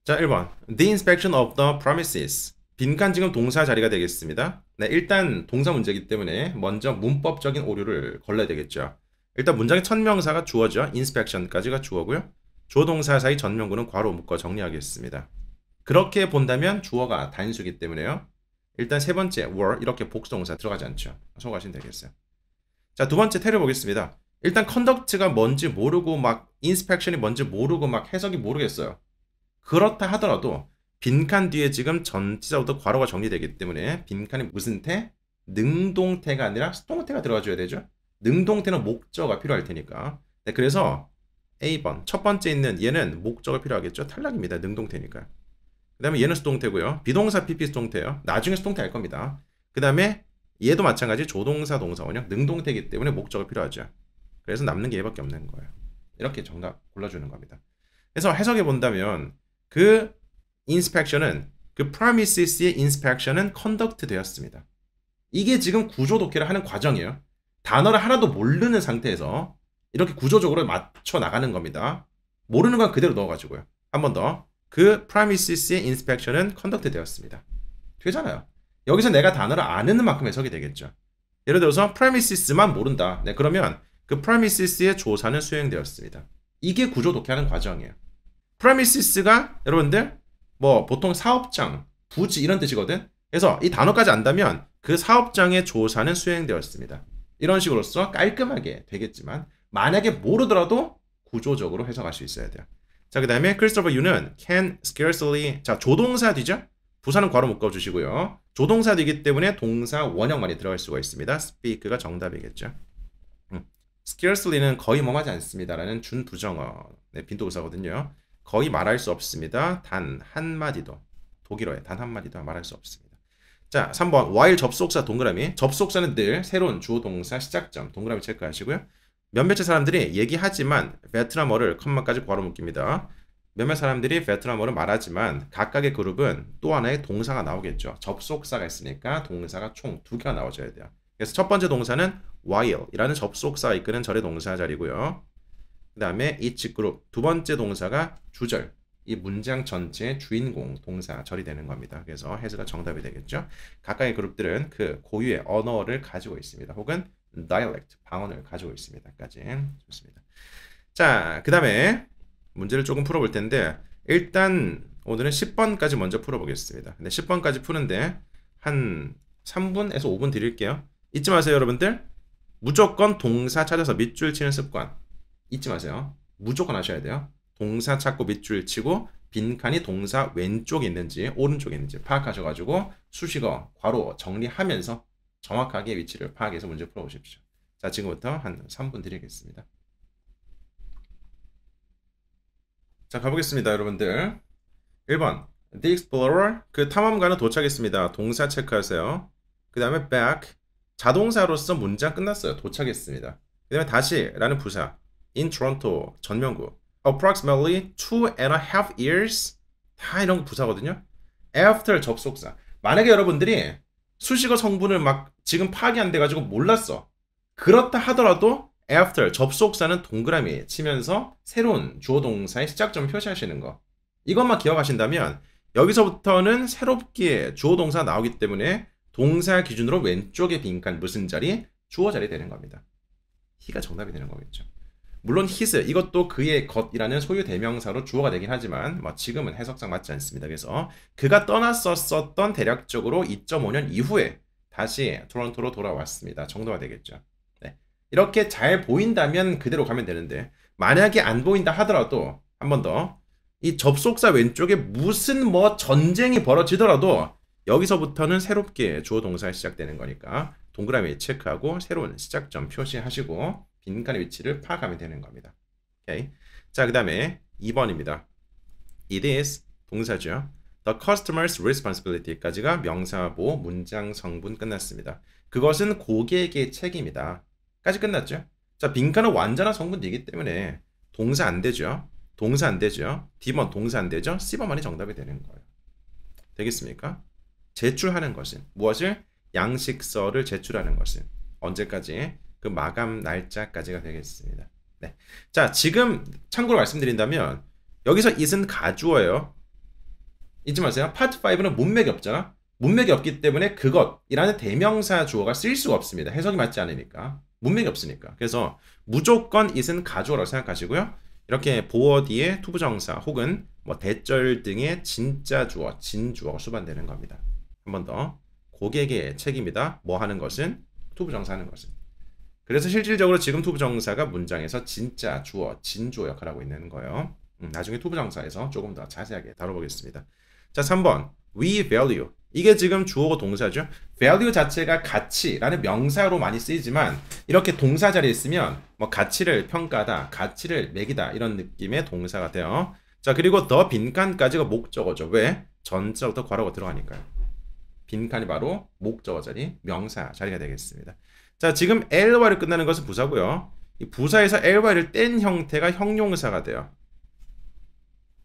[SPEAKER 1] 자 1번 The inspection of the premises 빈칸 지금 동사 자리가 되겠습니다 네, 일단 동사 문제이기 때문에 먼저 문법적인 오류를 걸러야 되겠죠 일단 문장의 천명사가 주어죠 inspection까지가 주어고요 조동사 사이 전명구는 괄호 묶어 정리하겠습니다 그렇게 본다면 주어가 단수기 이 때문에요 일단 세 번째 were 이렇게 복수동사 들어가지 않죠 소각하시면 되겠어요 자두 번째 테를 보겠습니다 일단 컨덕트가 뭔지 모르고 막 인스펙션이 뭔지 모르고 막 해석이 모르겠어요 그렇다 하더라도 빈칸 뒤에 지금 전치자부터 괄호가 정리되기 때문에 빈칸이 무슨 태? 능동태가 아니라 수동태가 들어가줘야 되죠. 능동태는 목적이 필요할 테니까. 네, 그래서 A번 첫 번째 있는 얘는 목적이 필요하겠죠. 탈락입니다. 능동태니까. 그 다음에 얘는 수동태고요. 비동사 PP 수동태예요. 나중에 수동태 할 겁니다. 그 다음에 얘도 마찬가지 조동사 동사원형 능동태이기 때문에 목적이 필요하죠. 그래서 남는 게 얘밖에 없는 거예요. 이렇게 정답 골라주는 겁니다. 그래서 해석해 본다면 그 인스펙션은 그 프라미시스의 인스펙션은 컨덕트 되었습니다. 이게 지금 구조 독해를 하는 과정이에요. 단어를 하나도 모르는 상태에서 이렇게 구조적으로 맞춰 나가는 겁니다. 모르는 건 그대로 넣어가지고요. 한 번 더. 그 프라미시스의 인스펙션은 컨덕트 되었습니다. 되잖아요. 여기서 내가 단어를 아는 만큼 해석이 되겠죠. 예를 들어서 프라미시스만 모른다. 네, 그러면 그 프라미시스의 조사는 수행되었습니다. 이게 구조 독해하는 과정이에요. 프라미시스가 여러분들 뭐 보통 사업장, 부지 이런 뜻이거든. 그래서 이 단어까지 안다면 그 사업장의 조사는 수행되었습니다. 이런 식으로써 깔끔하게 되겠지만 만약에 모르더라도 구조적으로 해석할 수 있어야 돼요. 자, 그 다음에 크리스토퍼 유는 can scarcely 자, 조동사 뒤죠? 부사는 괄호 묶어 주시고요. 조동사 뒤기 때문에 동사 원형만이 들어갈 수가 있습니다. speak가 정답이겠죠. 음. scarcely는 거의 뭐하지 않습니다라는 준부정어의 빈도부사거든요. 거의 말할 수 없습니다. 단 한마디도. 독일어에 단 한마디도 말할 수 없습니다. 자, 3번 while 접속사 동그라미. 접속사는 늘 새로운 주어 동사 시작점 동그라미 체크하시고요. 몇몇 사람들이 얘기하지만 베트남어를 컴마까지 괄호 묶입니다. 몇몇 사람들이 베트남어를 말하지만 각각의 그룹은 또 하나의 동사가 나오겠죠. 접속사가 있으니까 동사가 총 두 개가 나와줘야 돼요. 그래서 첫 번째 동사는 while이라는 접속사가 이끄는 절의 동사 자리고요. 그 다음에 이치 그룹 두 번째 동사가 주절 이 문장 전체의 주인공 동사 절이 되는 겁니다. 그래서 해서가 정답이 되겠죠. 각각의 그룹들은 그 고유의 언어를 가지고 있습니다. 혹은 dialect 방언을 가지고 있습니다.까지 좋습니다. 자, 그 다음에 문제를 조금 풀어볼 텐데 일단 오늘은 10번까지 먼저 풀어보겠습니다. 근데 10번까지 푸는데 한 3분에서 5분 드릴게요. 잊지 마세요, 여러분들. 무조건 동사 찾아서 밑줄 치는 습관 잊지 마세요. 무조건 하셔야 돼요. 동사 찾고 밑줄 치고 빈칸이 동사 왼쪽에 있는지 오른쪽에 있는지 파악하셔가지고 수식어, 괄호 정리하면서 정확하게 위치를 파악해서 문제 풀어보십시오. 자, 지금부터 한 3분 드리겠습니다. 자, 가보겠습니다, 여러분들. 1번 The Explorer, 그 탐험가는 도착했습니다. 동사 체크하세요. 그 다음에 back, 자동사로서 문장 끝났어요. 도착했습니다. 그 다음에 다시 라는 부사, in Toronto 전명구 approximately two and a half years 다 이런 부사거든요 after 접속사 만약에 여러분들이 수식어 성분을 막 지금 파악이 안 돼가지고 몰랐어 그렇다 하더라도 after 접속사는 동그라미 치면서 새로운 주어 동사의 시작점 표시하시는 거 이것만 기억하신다면 여기서부터는 새롭게 주어 동사 나오기 때문에 동사 기준으로 왼쪽에 빈칸 무슨 자리 주어 자리 되는 겁니다. 히가 정답이 되는 거겠죠. 물론 히스 이것도 그의 것이라는 소유 대명사로 주어가 되긴 하지만 뭐 지금은 해석상 맞지 않습니다. 그래서 그가 떠났었었던 대략적으로 2.5년 이후에 다시 토론토로 돌아왔습니다. 정도가 되겠죠. 네. 이렇게 잘 보인다면 그대로 가면 되는데 만약에 안 보인다 하더라도 한 번 더 이 접속사 왼쪽에 무슨 뭐 전쟁이 벌어지더라도 여기서부터는 새롭게 주어 동사 시작되는 거니까 동그라미 체크하고 새로운 시작점 표시하시고 빈칸의 위치를 파악하면 되는 겁니다. 오케이. 자, 그 다음에 2번입니다. It is 동사죠. The customer's responsibility까지가 명사보 문장 성분 끝났습니다. 그것은 고객의 책임이다. 까지 끝났죠. 자, 빈칸은 완전한 성분이기 때문에 동사 안 되죠. 동사 안 되죠. D번 동사 안 되죠. C번만이 정답이 되는 거예요. 되겠습니까? 제출하는 것은 무엇을? 양식서를 제출하는 것은 언제까지? 그 마감 날짜까지가 되겠습니다. 네. 자, 지금 참고로 말씀드린다면 여기서 it은 가주어예요. 잊지 마세요. 파트 5는 문맥이 없잖아. 문맥이 없기 때문에 그것이라는 대명사 주어가 쓸 수가 없습니다. 해석이 맞지 않으니까. 문맥이 없으니까. 그래서 무조건 it은 가주어라고 생각하시고요. 이렇게 보어 뒤에 투부정사 혹은 뭐 대절 등의 진짜 주어, 진주어가 수반되는 겁니다. 한 번 더. 고객의 책임이다. 뭐 하는 것은? 투부정사 하는 것은. 그래서 실질적으로 지금 투부정사가 문장에서 진짜 주어, 진주어 역할을 하고 있는 거예요. 음, 나중에 투부정사에서 조금 더 자세하게 다뤄보겠습니다. 자, 3번. We value. 이게 지금 주어고 동사죠. value 자체가 가치라는 명사로 많이 쓰이지만 이렇게 동사 자리에 있으면 뭐 가치를 평가다 가치를 매기다 이런 느낌의 동사 가돼요 자, 그리고 더 빈칸까지가 목적어죠. 왜? 전자부터 괄호가 들어가니까요. 빈칸이 바로 목적어 자리, 명사 자리가 되겠습니다. 자, 지금 l y 를 끝나는 것은 부사고요. 이 부사에서 ly를 뗀 형태가 형용사가 돼요.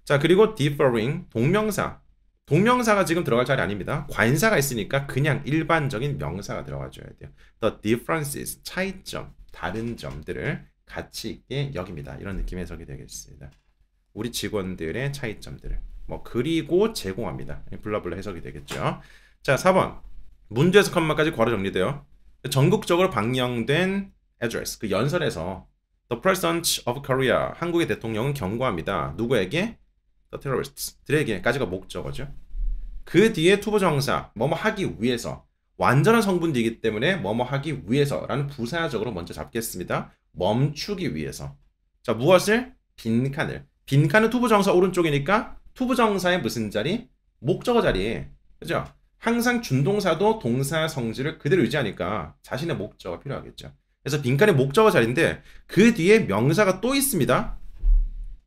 [SPEAKER 1] 자, 그리고 differing 동명사. 동명사가 지금 들어갈 자리 아닙니다. 관사가 있으니까 그냥 일반적인 명사가 들어가 줘야 돼요. The differences, 차이점, 다른 점들을 같이 있게 여깁니다. 이런 느낌의 해석이 되겠습니다. 우리 직원들의 차이점들을 뭐 그리고 제공합니다. 블라블라 해석이 되겠죠. 자, 4번. 문제에서 컴마까지 괄호 정리돼요. 전국적으로 방영된 address 그 연설에서 The President of Korea 한국의 대통령은 경고합니다. 누구에게? The terrorists들에게까지가 목적어죠. 그 뒤에 투보 정사 뭐뭐 하기 위해서 완전한 성분이기 때문에 뭐뭐 하기 위해서라는 부사적으로 먼저 잡겠습니다. 멈추기 위해서. 자 무엇을? 빈칸을. 빈칸은 투부 정사 오른쪽이니까 투부 정사의 무슨 자리? 목적어 자리. 그죠? 항상 준동사도 동사 성질을 그대로 유지하니까 자신의 목적이 필요하겠죠. 그래서 빈칸의 목적어 자리인데 그 뒤에 명사가 또 있습니다.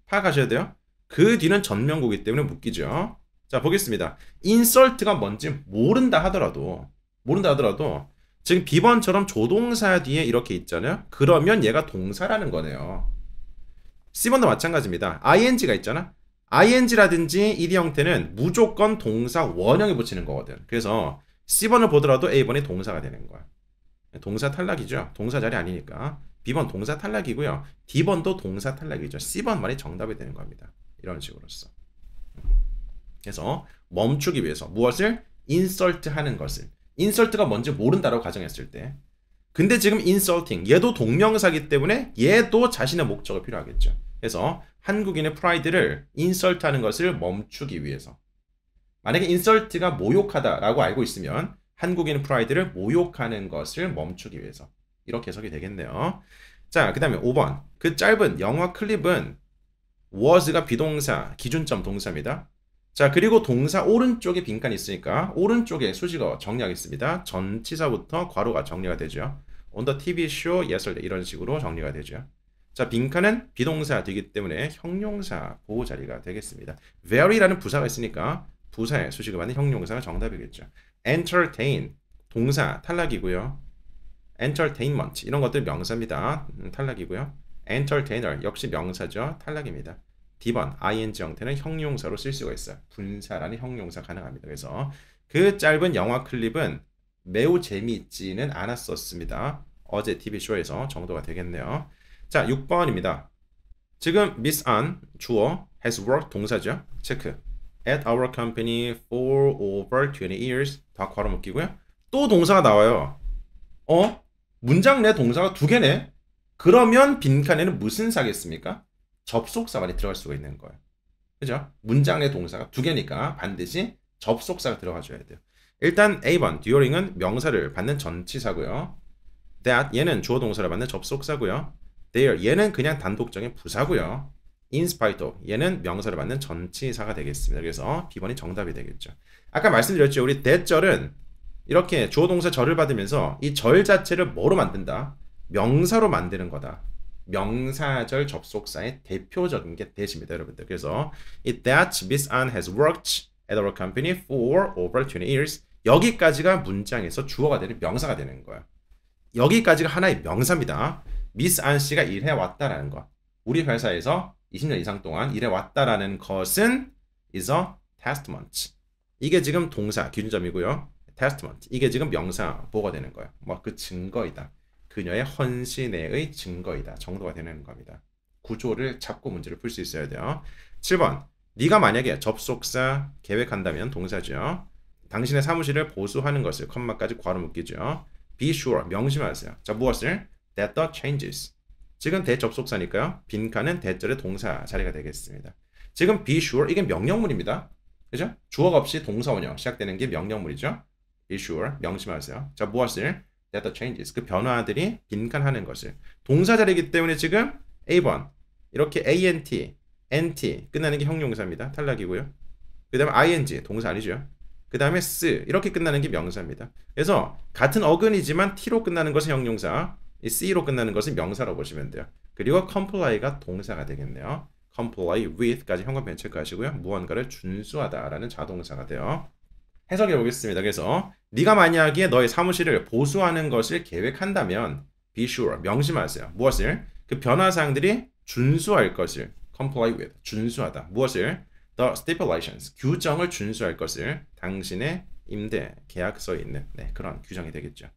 [SPEAKER 1] 파악하셔야 돼요. 그 뒤는 전명구기 때문에 묶이죠. 자 보겠습니다. 인설트가 뭔지 모른다 하더라도 모른다 하더라도 지금 비번처럼 조동사 뒤에 이렇게 있잖아요. 그러면 얘가 동사라는 거네요. C번도 마찬가지입니다. ing가 있잖아. ing라든지 ed 형태는 무조건 동사 원형에 붙이는 거거든. 그래서 C번을 보더라도 A번이 동사가 되는 거야. 동사 탈락이죠. 동사 자리 아니니까. B번 동사 탈락이고요. D번도 동사 탈락이죠. C번만이 정답이 되는 겁니다. 이런 식으로써. 그래서 멈추기 위해서 무엇을? 인설트 하는 것을. 인설트가 뭔지 모른다라고 가정했을 때. 근데 지금 인설팅 얘도 동명사기 때문에 얘도 자신의 목적을 필요하겠죠. 해서 한국인의 프라이드를 인설트하는 것을 멈추기 위해서 만약에 인설트가 모욕하다라고 알고 있으면 한국인 프라이드를 모욕하는 것을 멈추기 위해서 이렇게 해석이 되겠네요. 자, 그 다음에 5번 그 짧은 영화 클립은 was가 비동사, 기준점 동사입니다. 자, 그리고 동사 오른쪽에 빈칸이 있으니까 오른쪽에 수식어 정리하겠습니다. 전치사부터 괄호가 정리가 되죠. on the TV show y e s t r 이런 식으로 정리가 되죠. 자, 빈칸은 비동사 되기 때문에 형용사 보호 자리가 되겠습니다. very라는 부사가 있으니까 부사의 수식을 받는 형용사가 정답이겠죠. entertain 동사 탈락이고요. entertainment 이런 것들 명사입니다. 음, 탈락이고요. entertainer 역시 명사죠. 탈락입니다. D번 ing 형태는 형용사로 쓸 수가 있어요. 분사라는 형용사 가능합니다. 그래서 그 짧은 영화 클립은 매우 재미있지는 않았었습니다. 어제 TV쇼에서 정도가 되겠네요. 자, 6번입니다. 지금 Miss An 주어 has worked 동사죠. 체크. at our company for over 20 years 다 괄호 묶이고요. 또 동사가 나와요. 어? 문장 내 동사가 두 개네. 그러면 빈칸에는 무슨 사겠습니까? 접속사만이 들어갈 수가 있는 거예요. 그죠? 문장 내 동사가 두 개니까 반드시 접속사가 들어가줘야 돼요. 일단 A번 during은 명사를 받는 전치사고요. that 얘는 주어 동사를 받는 접속사고요. There 얘는 그냥 단독적인 부사고요. In spite of 얘는 명사를 받는 전치사가 되겠습니다. 그래서 B번이 정답이 되겠죠. 아까 말씀드렸죠. 우리 대절은 이렇게 주어 동사 절을 받으면서 이 절 자체를 뭐로 만든다? 명사로 만드는 거다. 명사절 접속사의 대표적인 게 대시입니다, 여러분들. 그래서 이 that Miss Ann has worked at our company for over 20 years 여기까지가 문장에서 주어가 되는 명사가 되는 거야. 여기까지가 하나의 명사입니다. 미스 안 씨가 일해왔다라는 것. 우리 회사에서 20년 이상 동안 일해왔다라는 것은 is a testament. 이게 지금 동사 기준점이고요. testament. 이게 지금 명사보가 되는 거예요. 뭐 그 증거이다. 그녀의 헌신의 증거이다. 정도가 되는 겁니다. 구조를 잡고 문제를 풀 수 있어야 돼요. 7번. 네가 만약에 접속사 계획한다면 동사죠. 당신의 사무실을 보수하는 것을 컴마까지 괄호 묶이죠. be sure 명심하세요. 자 무엇을 That the changes. 지금 대접속사니까요. 빈칸은 대절의 동사 자리가 되겠습니다. 지금 be sure 이게 명령문입니다. 그죠? 주어가 없이 동사원형 시작되는 게 명령문이죠. be sure 명심하세요. 자 무엇을? That the changes 그 변화들이 빈칸하는 것을 동사 자리이기 때문에 지금 A번 이렇게 ant, nt 끝나는 게 형용사입니다. 탈락이고요. 그 다음에 ing 동사 아니죠. 그 다음에 s 이렇게 끝나는 게 명사입니다. 그래서 같은 어근이지만 t로 끝나는 것은 형용사 이 c로 끝나는 것은 명사로 보시면 돼요. 그리고 comply가 동사가 되겠네요. comply with까지 현관 변체크 하시고요. 무언가를 준수하다라는 자동사가 돼요. 해석해 보겠습니다. 그래서 네가 만약에 너의 사무실을 보수하는 것을 계획한다면 be sure 명심하세요. 무엇을? 그 변화사항들이 준수할 것을 comply with 준수하다. 무엇을? the stipulations 규정을 준수할 것을 당신의 임대 계약서에 있는 네, 그런 규정이 되겠죠.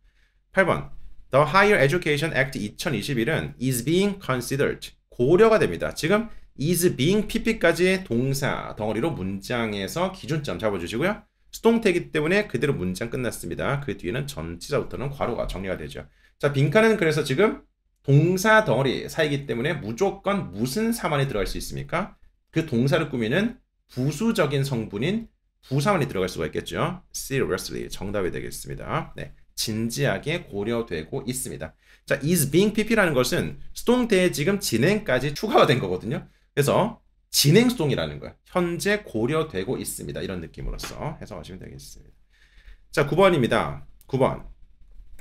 [SPEAKER 1] 8번 The Higher Education Act 2021은 is being considered 고려가 됩니다. 지금 is being pp까지 동사 덩어리로 문장에서 기준점 잡아주시고요. 수동태이기 때문에 그대로 문장 끝났습니다. 그 뒤에는 전치자부터는 괄호가 정리가 되죠. 자, 빈칸은 그래서 지금 동사 덩어리 사이기 때문에 무조건 무슨 사만이 들어갈 수 있습니까? 그 동사를 꾸미는 부수적인 성분인 부사만이 들어갈 수가 있겠죠. seriously 정답이 되겠습니다. 네. 진지하게 고려되고 있습니다. 자, is being pp라는 것은 수동태에 지금 진행까지 추가가 된 거거든요. 그래서 진행 수동이라는 거예요 현재 고려되고 있습니다. 이런 느낌으로써 해석하시면 되겠습니다. 자, 9번입니다. 9번.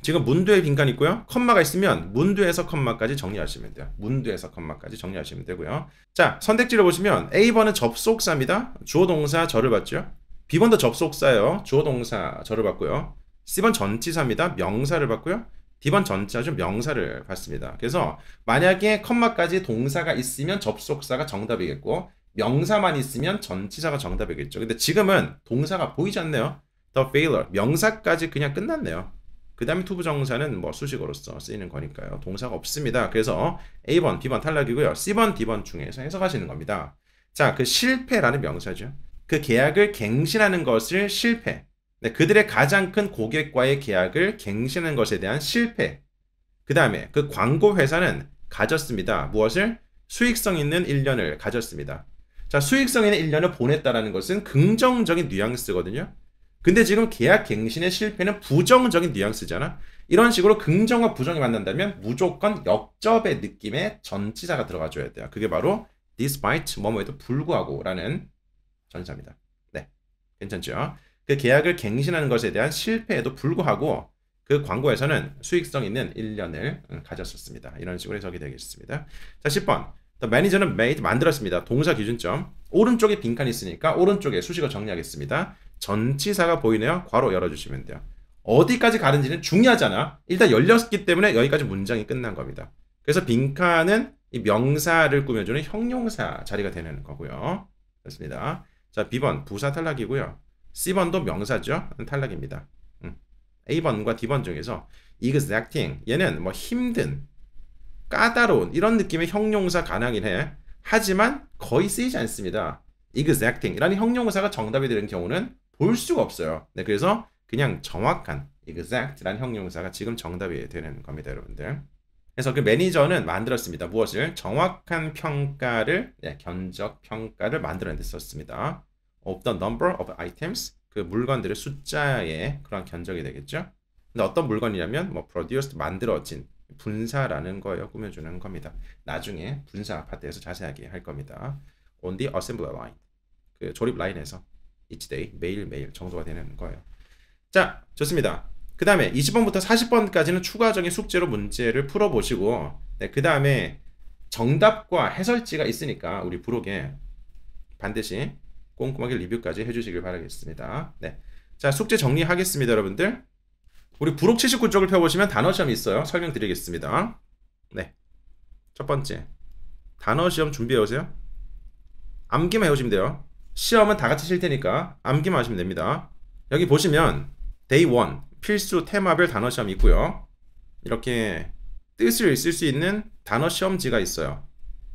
[SPEAKER 1] 지금 문두에 빈칸 있고요. 컴마가 있으면 문두에서 컴마까지 정리하시면 돼요. 문두에서 컴마까지 정리하시면 되고요. 자, 선택지를 보시면 A번은 접속사입니다. 주어동사 저를 받죠. B번도 접속사예요. 주어동사 저를 받고요. C번 전치사 입니다 명사를 봤고요 D번 전치사죠. 명사를 봤습니다 그래서 만약에 컴마까지 동사가 있으면 접속사가 정답이겠고 명사만 있으면 전치사가 정답이겠죠. 근데 지금은 동사가 보이지 않네요. The failure. 명사까지 그냥 끝났네요. 그 다음에 투부정사는 뭐수식으로서 쓰이는 거니까요. 동사가 없습니다. 그래서 A번, B번 탈락이고요. C번, D번 중에서 해석하시는 겁니다. 자, 그 실패라는 명사죠. 그 계약을 갱신하는 것을 실패. 네, 그들의 가장 큰 고객과의 계약을 갱신한 것에 대한 실패. 그 다음에 그 광고 회사는 가졌습니다. 무엇을? 수익성 있는 1년을 가졌습니다. 자, 수익성 있는 1년을 보냈다라는 것은 긍정적인 뉘앙스거든요. 근데 지금 계약 갱신의 실패는 부정적인 뉘앙스잖아. 이런 식으로 긍정과 부정이 만난다면 무조건 역접의 느낌의 전치사가 들어가줘야 돼요. 그게 바로 despite 뭐뭐에도 불구하고라는 전치사입니다. 네, 괜찮죠? 그 계약을 갱신하는 것에 대한 실패에도 불구하고 그 광고에서는 수익성 있는 1년을 음, 가졌었습니다. 이런 식으로 해석이 되겠습니다. 자, 10번. The manager는 made 만들었습니다. 동사 기준점. 오른쪽에 빈칸이 있으니까 오른쪽에 수식어 정리하겠습니다. 전치사가 보이네요. 괄호 열어주시면 돼요. 어디까지 가는지는 중요하잖아. 일단 열렸기 때문에 여기까지 문장이 끝난 겁니다. 그래서 빈칸은 이 명사를 꾸며주는 형용사 자리가 되는 거고요. 됐습니다 자, B번 부사 탈락이고요. C번도 명사죠. 탈락입니다. 음. A번과 D번 중에서 exacting 얘는 뭐 힘든, 까다로운 이런 느낌의 형용사 가능하긴 해. 하지만 거의 쓰이지 않습니다. exacting이라는 형용사가 정답이 되는 경우는 볼 수가 없어요. 네, 그래서 그냥 정확한 exact라는 형용사가 지금 정답이 되는 겁니다, 여러분들. 그래서 그 매니저는 만들었습니다. 무엇을? 정확한 평가를, 네, 견적 평가를 만들어낸 데 썼습니다. of the number of items 그 물건들의 숫자의 그런 견적이 되겠죠. 근데 어떤 물건이냐면 뭐 produced 만들어진 분사라는 거예요. 꾸며주는 겁니다. 나중에 분사 파트에서 자세하게 할 겁니다. On the assembly line 그 조립 라인에서 each day 매일매일 정도가 되는 거예요. 자 좋습니다. 그 다음에 20번부터 40번까지는 추가적인 숙제로 문제를 풀어보시고 네, 그 다음에 정답과 해설지가 있으니까 우리 부록에 반드시 꼼꼼하게 리뷰까지 해주시길 바라겠습니다. 네. 자, 숙제 정리하겠습니다, 여러분들. 우리 부록 79쪽을 펴보시면 단어 시험이 있어요. 설명드리겠습니다. 네. 첫 번째. 단어 시험 준비해 오세요. 암기만 해오시면 돼요. 시험은 다 같이 칠 테니까 암기만 하시면 됩니다. 여기 보시면 day 데이 1 필수 테마별 단어 시험이 있고요. 이렇게 뜻을 쓸 수 있는 단어 시험지가 있어요.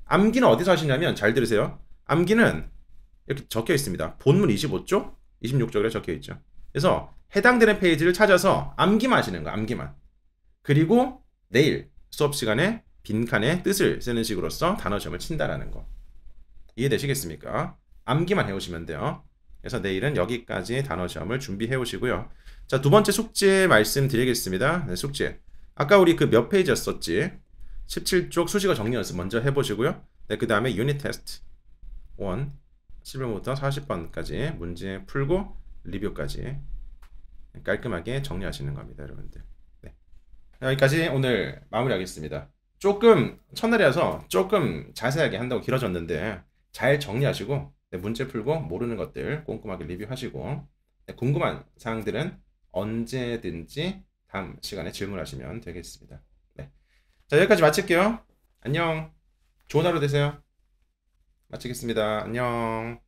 [SPEAKER 1] 암기는 어디서 하시냐면 잘 들으세요. 암기는 이렇게 적혀 있습니다. 본문 25쪽, 26쪽에 적혀 있죠. 그래서 해당되는 페이지를 찾아서 암기만하시는 거, 암기만. 그리고 내일 수업 시간에 빈칸에 뜻을 쓰는 식으로써 단어점을 친다라는 거. 이해되시겠습니까? 암기만 해오시면 돼요. 그래서 내일은 여기까지 단어점을 준비해 오시고요. 자, 두 번째 숙제 말씀드리겠습니다. 네, 숙제. 아까 우리 그 몇 페이지였었지? 17쪽 수식어 정리 연습 먼저 해보시고요. 네, 그 다음에 유닛 테스트 1, 11번부터 40번까지 문제 풀고 리뷰까지 깔끔하게 정리하시는 겁니다, 여러분들. 네. 여기까지 오늘 마무리하겠습니다. 조금 첫날이라서 조금 자세하게 한다고 길어졌는데 잘 정리하시고 네, 문제 풀고 모르는 것들 꼼꼼하게 리뷰하시고 네, 궁금한 사항들은 언제든지 다음 시간에 질문하시면 되겠습니다. 네. 자, 여기까지 마칠게요. 안녕. 좋은 하루 되세요. 마치겠습니다. 안녕.